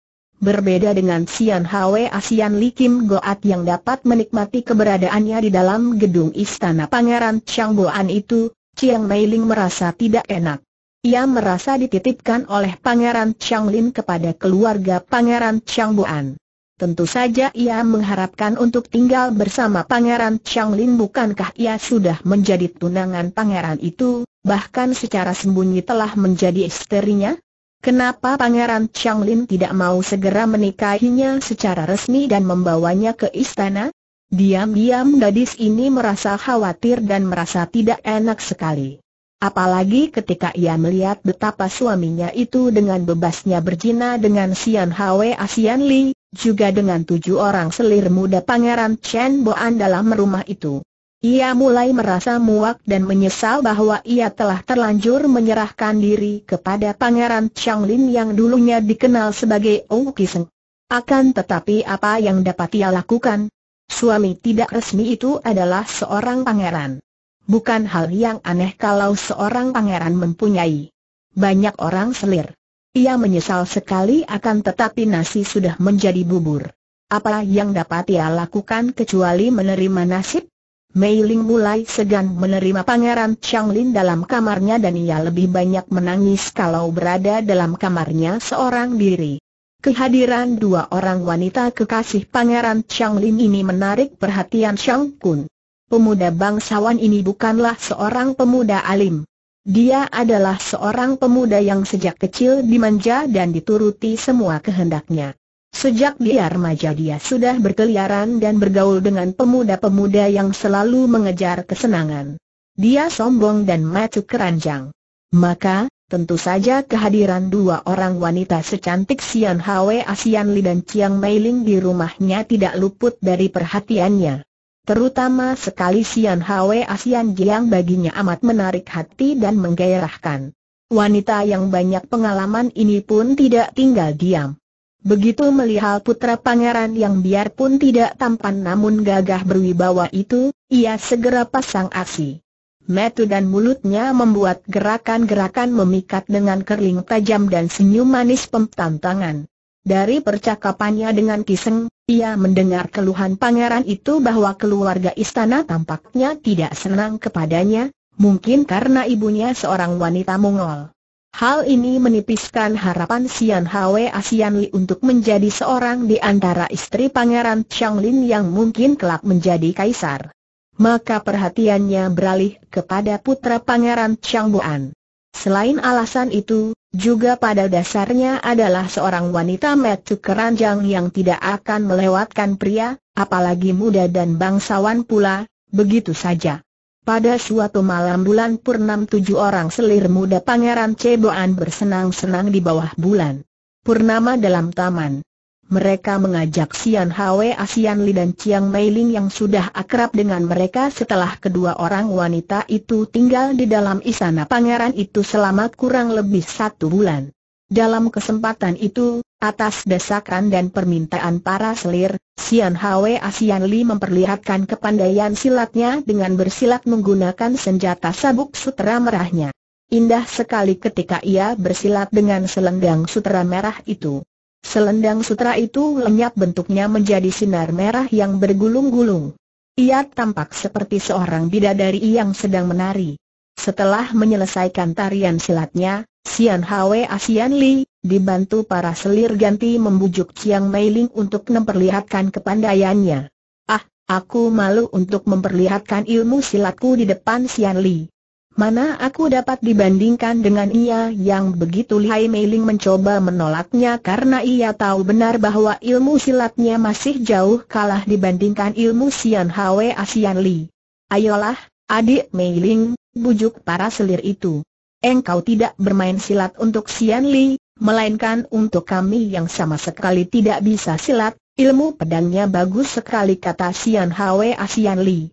Berbeda dengan Sian Hwe Asian Li Kim Goat yang dapat menikmati keberadaannya di dalam gedung istana Pangeran Boan itu, Chiang Meiling merasa tidak enak. Ia merasa dititipkan oleh Pangeran Lin kepada keluarga Pangeran Boan. Tentu saja ia mengharapkan untuk tinggal bersama Pangeran Lin bukankah ia sudah menjadi tunangan pangeran itu, bahkan secara sembunyi telah menjadi isterinya? Kenapa Pangeran Changlin tidak mau segera menikahinya secara resmi dan membawanya ke istana? Diam-diam gadis ini merasa khawatir dan merasa tidak enak sekali. Apalagi ketika ia melihat betapa suaminya itu dengan bebasnya berjina dengan Sian Hwe Asian Li, juga dengan tujuh orang selir muda Pangeran Chen Boan dalam rumah itu. Ia mulai merasa muak dan menyesal bahwa ia telah terlanjur menyerahkan diri kepada Pangeran Changlin yang dulunya dikenal sebagai Ou Kiseng. Akan tetapi apa yang dapat ia lakukan? Suami tidak resmi itu adalah seorang pangeran. Bukan hal yang aneh kalau seorang pangeran mempunyai banyak orang selir. Ia menyesal sekali akan tetapi nasi sudah menjadi bubur. Apa yang dapat ia lakukan kecuali menerima nasib? Mei Ling mulai segan menerima Pangeran Lin dalam kamarnya dan ia lebih banyak menangis kalau berada dalam kamarnya seorang diri. Kehadiran dua orang wanita kekasih Pangeran Lin ini menarik perhatian Chang Kun. Pemuda bangsawan ini bukanlah seorang pemuda alim. Dia adalah seorang pemuda yang sejak kecil dimanja dan dituruti semua kehendaknya. Sejak dia remaja dia sudah berkeliaran dan bergaul dengan pemuda-pemuda yang selalu mengejar kesenangan. Dia sombong dan macu keranjang. Maka, tentu saja kehadiran dua orang wanita secantik Sian Hwe Asian Li dan Chiang Mei Ling di rumahnya tidak luput dari perhatiannya. Terutama sekali Sian Hwe Asian yang baginya amat menarik hati dan menggairahkan. Wanita yang banyak pengalaman ini pun tidak tinggal diam. Begitu melihat putra pangeran yang biarpun tidak tampan namun gagah berwibawa itu, ia segera pasang aksi. Metu dan mulutnya membuat gerakan-gerakan memikat dengan kerling tajam dan senyum manis pemtantangan. Dari percakapannya dengan Kiseng, ia mendengar keluhan pangeran itu bahwa keluarga istana tampaknya tidak senang kepadanya, mungkin karena ibunya seorang wanita Mongol. Hal ini menipiskan harapan Sian Hwe Asian Li untuk menjadi seorang di antara istri Pangeran Lin yang mungkin kelak menjadi kaisar. Maka perhatiannya beralih kepada putra Pangeran Buan. Selain alasan itu, juga pada dasarnya adalah seorang wanita metu keranjang yang tidak akan melewatkan pria, apalagi muda dan bangsawan pula, begitu saja. Pada suatu malam bulan purnam tujuh orang selir muda Pangeran Ceboan bersenang-senang di bawah bulan. Purnama dalam taman. Mereka mengajak Sian Hwe Asian Li dan Chiang Mei Ling yang sudah akrab dengan mereka setelah kedua orang wanita itu tinggal di dalam istana pangeran itu selama kurang lebih satu bulan. Dalam kesempatan itu, atas desakan dan permintaan para selir, Sian Hwe Asian Li memperlihatkan kepandaian silatnya dengan bersilat menggunakan senjata sabuk sutera merahnya. Indah sekali ketika ia bersilat dengan selendang sutera merah itu. Selendang sutra itu lenyap bentuknya menjadi sinar merah yang bergulung-gulung. Ia tampak seperti seorang bidadari yang sedang menari. Setelah menyelesaikan tarian silatnya, Sian Hwe Asian Li, dibantu para selir ganti membujuk Chiang Mei Ling untuk memperlihatkan kepandaiannya. Ah, aku malu untuk memperlihatkan ilmu silatku di depan Sian Li. Mana aku dapat dibandingkan dengan ia yang begitu lihai Mei mencoba menolaknya karena ia tahu benar bahwa ilmu silatnya masih jauh kalah dibandingkan ilmu Sian Hwe Asian Li. Ayolah, adik Mei bujuk para selir itu. Engkau tidak bermain silat untuk Sian Li, melainkan untuk kami yang sama sekali tidak bisa silat, ilmu pedangnya bagus sekali kata Sian Hwe Sian Li.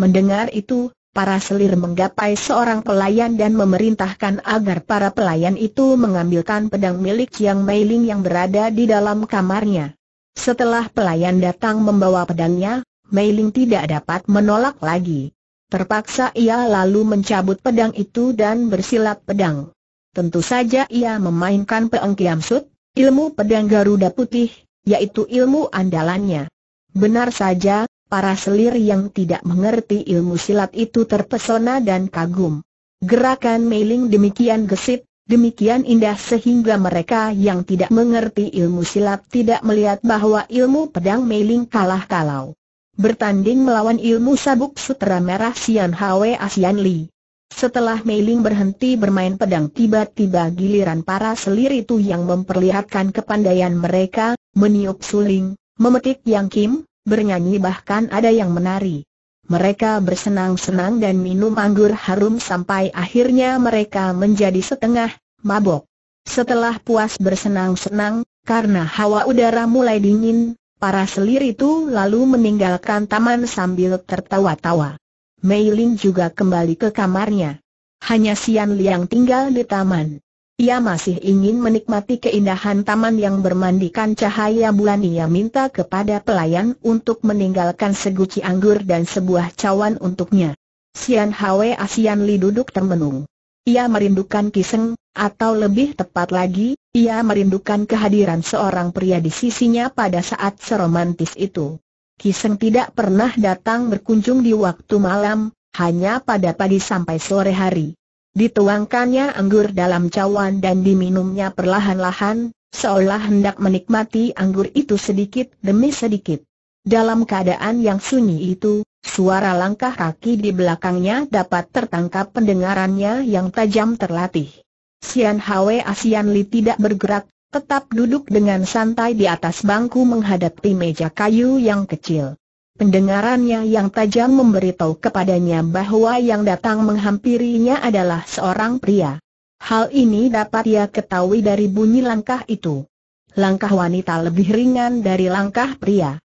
Mendengar itu, para selir menggapai seorang pelayan dan memerintahkan agar para pelayan itu mengambilkan pedang milik Yang Meiling yang berada di dalam kamarnya. Setelah pelayan datang membawa pedangnya, Meiling tidak dapat menolak lagi. Terpaksa ia lalu mencabut pedang itu dan bersilat pedang. Tentu saja ia memainkan Peong Sut, ilmu pedang Garuda Putih, yaitu ilmu andalannya. Benar saja, para selir yang tidak mengerti ilmu silat itu terpesona dan kagum. Gerakan mailing demikian gesit, demikian indah sehingga mereka yang tidak mengerti ilmu silat tidak melihat bahwa ilmu pedang mailing kalah kalau bertanding melawan ilmu sabuk sutera merah Sian Hwe Asian Li. Setelah Mei Ling berhenti bermain pedang tiba-tiba giliran para selir itu yang memperlihatkan kepandaian mereka, meniup suling, memetik yang kim, bernyanyi bahkan ada yang menari. Mereka bersenang-senang dan minum anggur harum sampai akhirnya mereka menjadi setengah mabok. Setelah puas bersenang-senang, karena hawa udara mulai dingin, Para selir itu lalu meninggalkan taman sambil tertawa-tawa. Mei Ling juga kembali ke kamarnya. Hanya Sian Liang tinggal di taman. Ia masih ingin menikmati keindahan taman yang bermandikan cahaya bulan. Ia minta kepada pelayan untuk meninggalkan seguci anggur dan sebuah cawan untuknya. Sian Hwa Sian Li duduk termenung. Ia merindukan Kiseng, atau lebih tepat lagi, ia merindukan kehadiran seorang pria di sisinya pada saat seromantis itu. Kiseng tidak pernah datang berkunjung di waktu malam, hanya pada pagi sampai sore hari. Dituangkannya anggur dalam cawan dan diminumnya perlahan-lahan, seolah hendak menikmati anggur itu sedikit demi sedikit. Dalam keadaan yang sunyi itu, Suara langkah kaki di belakangnya dapat tertangkap pendengarannya yang tajam terlatih. Sian Hwe Asian Li tidak bergerak, tetap duduk dengan santai di atas bangku menghadapi meja kayu yang kecil. Pendengarannya yang tajam memberitahu kepadanya bahwa yang datang menghampirinya adalah seorang pria. Hal ini dapat ia ketahui dari bunyi langkah itu. Langkah wanita lebih ringan dari langkah pria.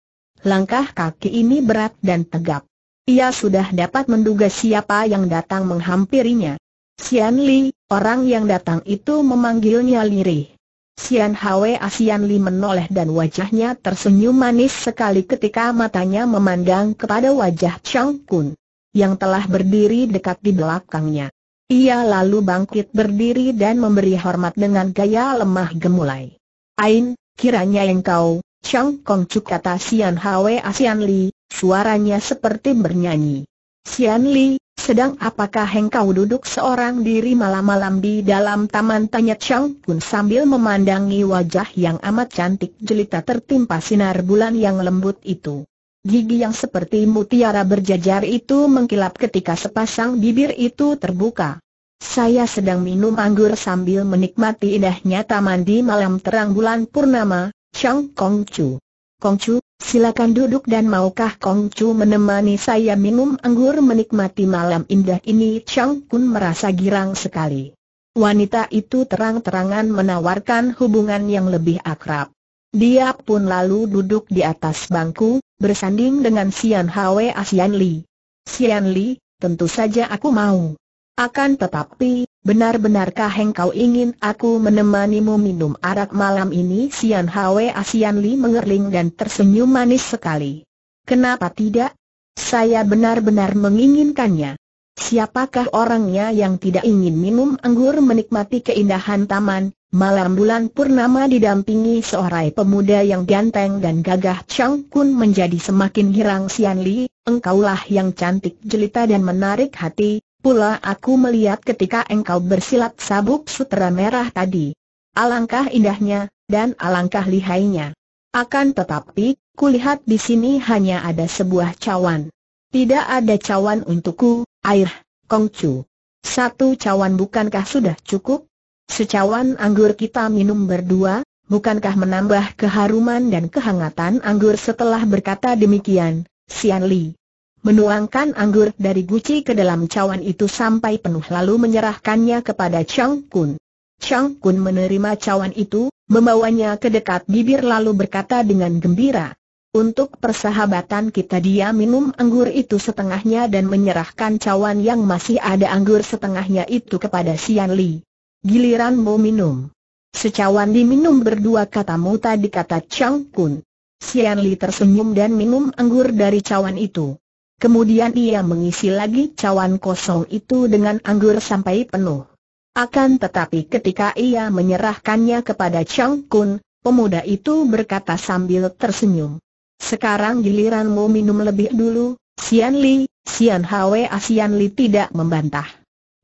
Langkah kaki ini berat dan tegap. Ia sudah dapat menduga siapa yang datang menghampirinya. Sian Li, orang yang datang itu memanggilnya lirih. Sian Hwe Asian Li menoleh dan wajahnya tersenyum manis sekali ketika matanya memandang kepada wajah Chang Kun yang telah berdiri dekat di belakangnya. Ia lalu bangkit berdiri dan memberi hormat dengan gaya lemah gemulai. Ain, kiranya engkau, Chang Kong Chuk kata Sian Hwe Asian Li, suaranya seperti bernyanyi. Sian Li, sedang apakah engkau duduk seorang diri malam-malam di dalam taman tanya Chang Kun sambil memandangi wajah yang amat cantik jelita tertimpa sinar bulan yang lembut itu. Gigi yang seperti mutiara berjajar itu mengkilap ketika sepasang bibir itu terbuka. Saya sedang minum anggur sambil menikmati indahnya taman di malam terang bulan purnama, Chang Kong Chu. Kong Chu, silakan duduk dan maukah Kong Chu menemani saya minum anggur menikmati malam indah ini? Chang Kun merasa girang sekali. Wanita itu terang-terangan menawarkan hubungan yang lebih akrab. Dia pun lalu duduk di atas bangku, bersanding dengan Sian Hwe Asian Li. Sian Li, tentu saja aku mau. Akan tetapi, Benar-benarkah engkau ingin aku menemanimu minum arak malam ini? Sian Hwe Asian Li mengerling dan tersenyum manis sekali. Kenapa tidak? Saya benar-benar menginginkannya. Siapakah orangnya yang tidak ingin minum anggur menikmati keindahan taman, malam bulan purnama didampingi seorang pemuda yang ganteng dan gagah Chang Kun menjadi semakin girang Sian Li, engkaulah yang cantik jelita dan menarik hati, pula aku melihat ketika engkau bersilat sabuk sutera merah tadi. Alangkah indahnya, dan alangkah lihainya. Akan tetapi, kulihat di sini hanya ada sebuah cawan. Tidak ada cawan untukku, air, kongcu. Satu cawan bukankah sudah cukup? Secawan anggur kita minum berdua, bukankah menambah keharuman dan kehangatan anggur setelah berkata demikian, Sian Li menuangkan anggur dari guci ke dalam cawan itu sampai penuh lalu menyerahkannya kepada Chang Kun. Chang Kun menerima cawan itu, membawanya ke dekat bibir lalu berkata dengan gembira. Untuk persahabatan kita dia minum anggur itu setengahnya dan menyerahkan cawan yang masih ada anggur setengahnya itu kepada Xian Li. Giliranmu minum. Secawan diminum berdua katamu tadi kata Chang Kun. Xian Li tersenyum dan minum anggur dari cawan itu. Kemudian ia mengisi lagi cawan kosong itu dengan anggur sampai penuh. Akan tetapi ketika ia menyerahkannya kepada Chang Kun, pemuda itu berkata sambil tersenyum. Sekarang giliranmu minum lebih dulu, Xian Li, Xian Hwe Asian Li tidak membantah.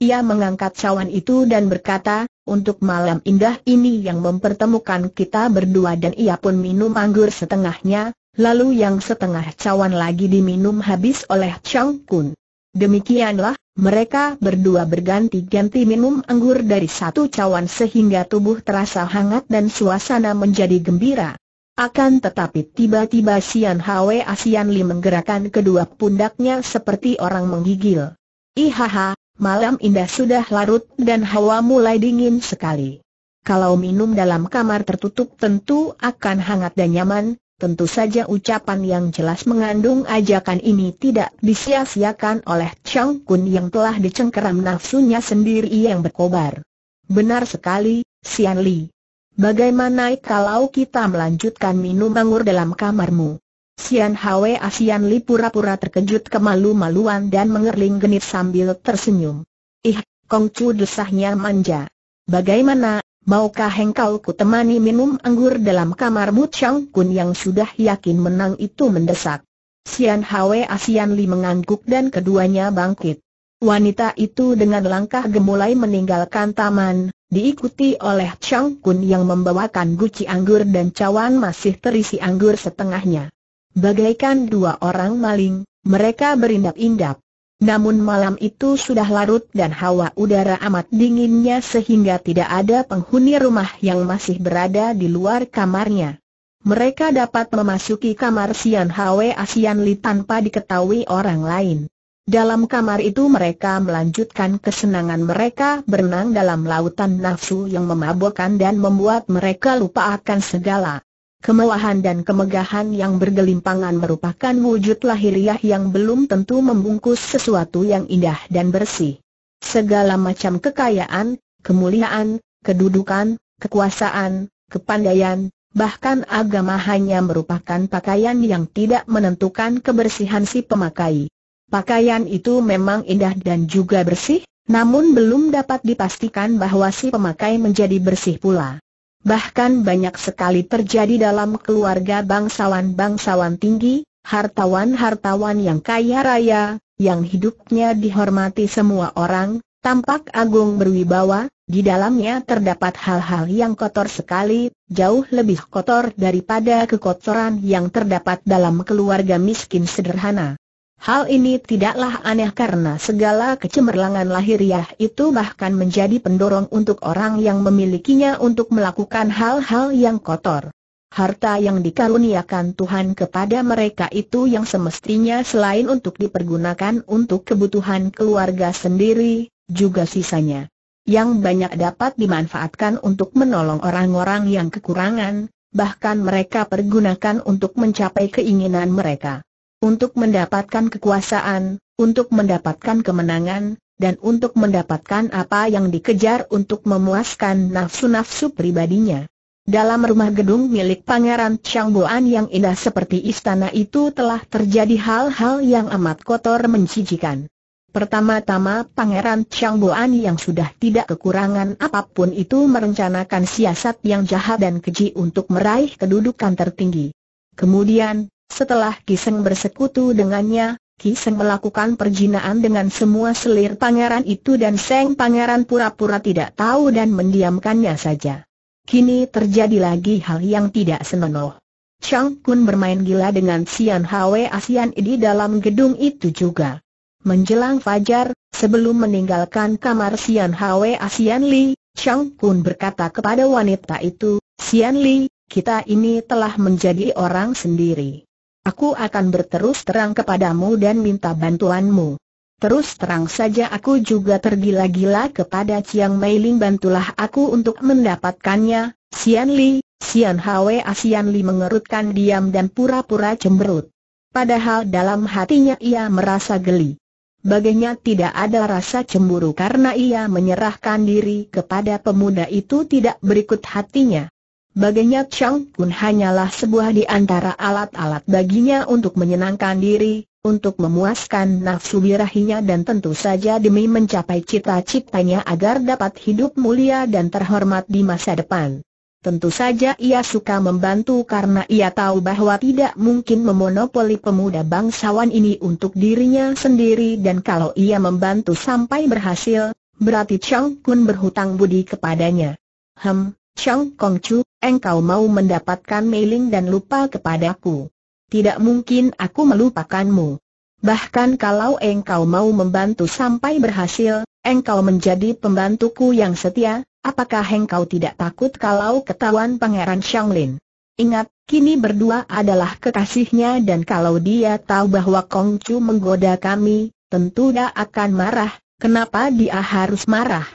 Ia mengangkat cawan itu dan berkata, untuk malam indah ini yang mempertemukan kita berdua dan ia pun minum anggur setengahnya, lalu yang setengah cawan lagi diminum habis oleh Chang Kun. Demikianlah, mereka berdua berganti-ganti minum anggur dari satu cawan sehingga tubuh terasa hangat dan suasana menjadi gembira. Akan tetapi tiba-tiba Sian Hwe Asian Li menggerakkan kedua pundaknya seperti orang menggigil. Ihaha, malam indah sudah larut dan hawa mulai dingin sekali. Kalau minum dalam kamar tertutup tentu akan hangat dan nyaman, Tentu saja ucapan yang jelas mengandung ajakan ini tidak disia-siakan oleh Chang Kun yang telah dicengkeram nafsunya sendiri yang berkobar. Benar sekali, Sian Li. Bagaimana kalau kita melanjutkan minum anggur dalam kamarmu? Sian Hwe Asian Li pura-pura terkejut kemalu-maluan dan mengerling genit sambil tersenyum. Ih, Kong Chu desahnya manja. Bagaimana, Maukah engkau ku temani minum anggur dalam kamar Mu Chang Kun yang sudah yakin menang itu mendesak. Sian Hwe Asian Li mengangguk dan keduanya bangkit. Wanita itu dengan langkah gemulai meninggalkan taman, diikuti oleh Chang Kun yang membawakan guci anggur dan cawan masih terisi anggur setengahnya. Bagaikan dua orang maling, mereka berindak-indak. Namun malam itu sudah larut dan hawa udara amat dinginnya sehingga tidak ada penghuni rumah yang masih berada di luar kamarnya. Mereka dapat memasuki kamar Sian Hwe Asian Li tanpa diketahui orang lain. Dalam kamar itu mereka melanjutkan kesenangan mereka berenang dalam lautan nafsu yang memabukkan dan membuat mereka lupa akan segala. Kemewahan dan kemegahan yang bergelimpangan merupakan wujud lahiriah yang belum tentu membungkus sesuatu yang indah dan bersih. Segala macam kekayaan, kemuliaan, kedudukan, kekuasaan, kepandaian, bahkan agama hanya merupakan pakaian yang tidak menentukan kebersihan si pemakai. Pakaian itu memang indah dan juga bersih, namun belum dapat dipastikan bahwa si pemakai menjadi bersih pula bahkan banyak sekali terjadi dalam keluarga bangsawan-bangsawan tinggi, hartawan-hartawan yang kaya raya, yang hidupnya dihormati semua orang, tampak agung berwibawa, di dalamnya terdapat hal-hal yang kotor sekali, jauh lebih kotor daripada kekotoran yang terdapat dalam keluarga miskin sederhana. Hal ini tidaklah aneh karena segala kecemerlangan lahiriah ya, itu bahkan menjadi pendorong untuk orang yang memilikinya untuk melakukan hal-hal yang kotor. Harta yang dikaruniakan Tuhan kepada mereka itu yang semestinya selain untuk dipergunakan untuk kebutuhan keluarga sendiri, juga sisanya. Yang banyak dapat dimanfaatkan untuk menolong orang-orang yang kekurangan, bahkan mereka pergunakan untuk mencapai keinginan mereka untuk mendapatkan kekuasaan, untuk mendapatkan kemenangan, dan untuk mendapatkan apa yang dikejar untuk memuaskan nafsu-nafsu pribadinya. Dalam rumah gedung milik Pangeran Changboan yang indah seperti istana itu telah terjadi hal-hal yang amat kotor menjijikan. Pertama-tama Pangeran Changboan yang sudah tidak kekurangan apapun itu merencanakan siasat yang jahat dan keji untuk meraih kedudukan tertinggi. Kemudian, setelah Kiseng bersekutu dengannya, Kiseng melakukan perjinaan dengan semua selir pangeran itu dan Seng pangeran pura-pura tidak tahu dan mendiamkannya saja. Kini terjadi lagi hal yang tidak senonoh. Chang Kun bermain gila dengan Sian Hwe Asian di dalam gedung itu juga. Menjelang fajar, sebelum meninggalkan kamar Sian Hwe Asian Li, Chang Kun berkata kepada wanita itu, Sian Li, kita ini telah menjadi orang sendiri. Aku akan berterus terang kepadamu dan minta bantuanmu. Terus terang saja aku juga tergila-gila kepada Chiang Mei Ling bantulah aku untuk mendapatkannya, Sian Li, Sian Hwe Asian Li mengerutkan diam dan pura-pura cemberut. Padahal dalam hatinya ia merasa geli. Baginya tidak ada rasa cemburu karena ia menyerahkan diri kepada pemuda itu tidak berikut hatinya. Baginya Chang Kun hanyalah sebuah di antara alat-alat baginya untuk menyenangkan diri, untuk memuaskan nafsu birahinya dan tentu saja demi mencapai cita-citanya agar dapat hidup mulia dan terhormat di masa depan. Tentu saja ia suka membantu karena ia tahu bahwa tidak mungkin memonopoli pemuda bangsawan ini untuk dirinya sendiri dan kalau ia membantu sampai berhasil, berarti Chang Kun berhutang budi kepadanya. Hem, Chang Kong Chu, engkau mau mendapatkan mailing dan lupa kepadaku. Tidak mungkin aku melupakanmu. Bahkan kalau engkau mau membantu sampai berhasil, engkau menjadi pembantuku yang setia, apakah engkau tidak takut kalau ketahuan Pangeran Shanglin? Ingat, kini berdua adalah kekasihnya dan kalau dia tahu bahwa Kong menggoda kami, tentu dia akan marah, kenapa dia harus marah?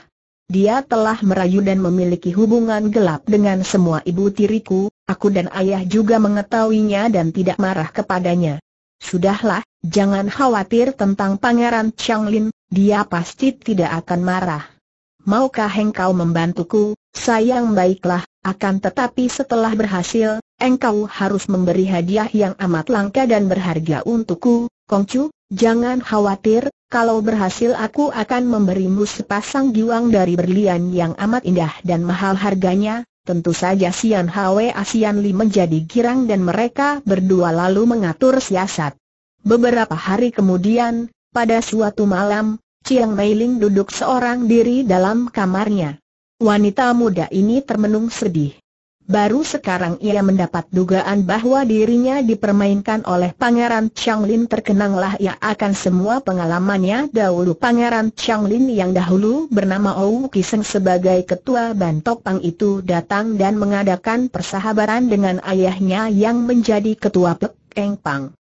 Dia telah merayu dan memiliki hubungan gelap dengan semua ibu tiriku, aku dan ayah juga mengetahuinya dan tidak marah kepadanya. Sudahlah, jangan khawatir tentang Pangeran Changlin, dia pasti tidak akan marah. Maukah engkau membantuku, sayang baiklah, akan tetapi setelah berhasil, engkau harus memberi hadiah yang amat langka dan berharga untukku, Kongcu, Jangan khawatir, kalau berhasil aku akan memberimu sepasang giwang dari berlian yang amat indah dan mahal harganya. Tentu saja Sian Hwe Asian Li menjadi girang dan mereka berdua lalu mengatur siasat. Beberapa hari kemudian, pada suatu malam, Chiang Meiling duduk seorang diri dalam kamarnya. Wanita muda ini termenung sedih. Baru sekarang ia mendapat dugaan bahwa dirinya dipermainkan oleh Pangeran Changlin terkenanglah ia akan semua pengalamannya dahulu Pangeran Changlin yang dahulu bernama Ou Kiseng sebagai ketua Bantok Pang itu datang dan mengadakan persahabaran dengan ayahnya yang menjadi ketua Pek Eng Pang.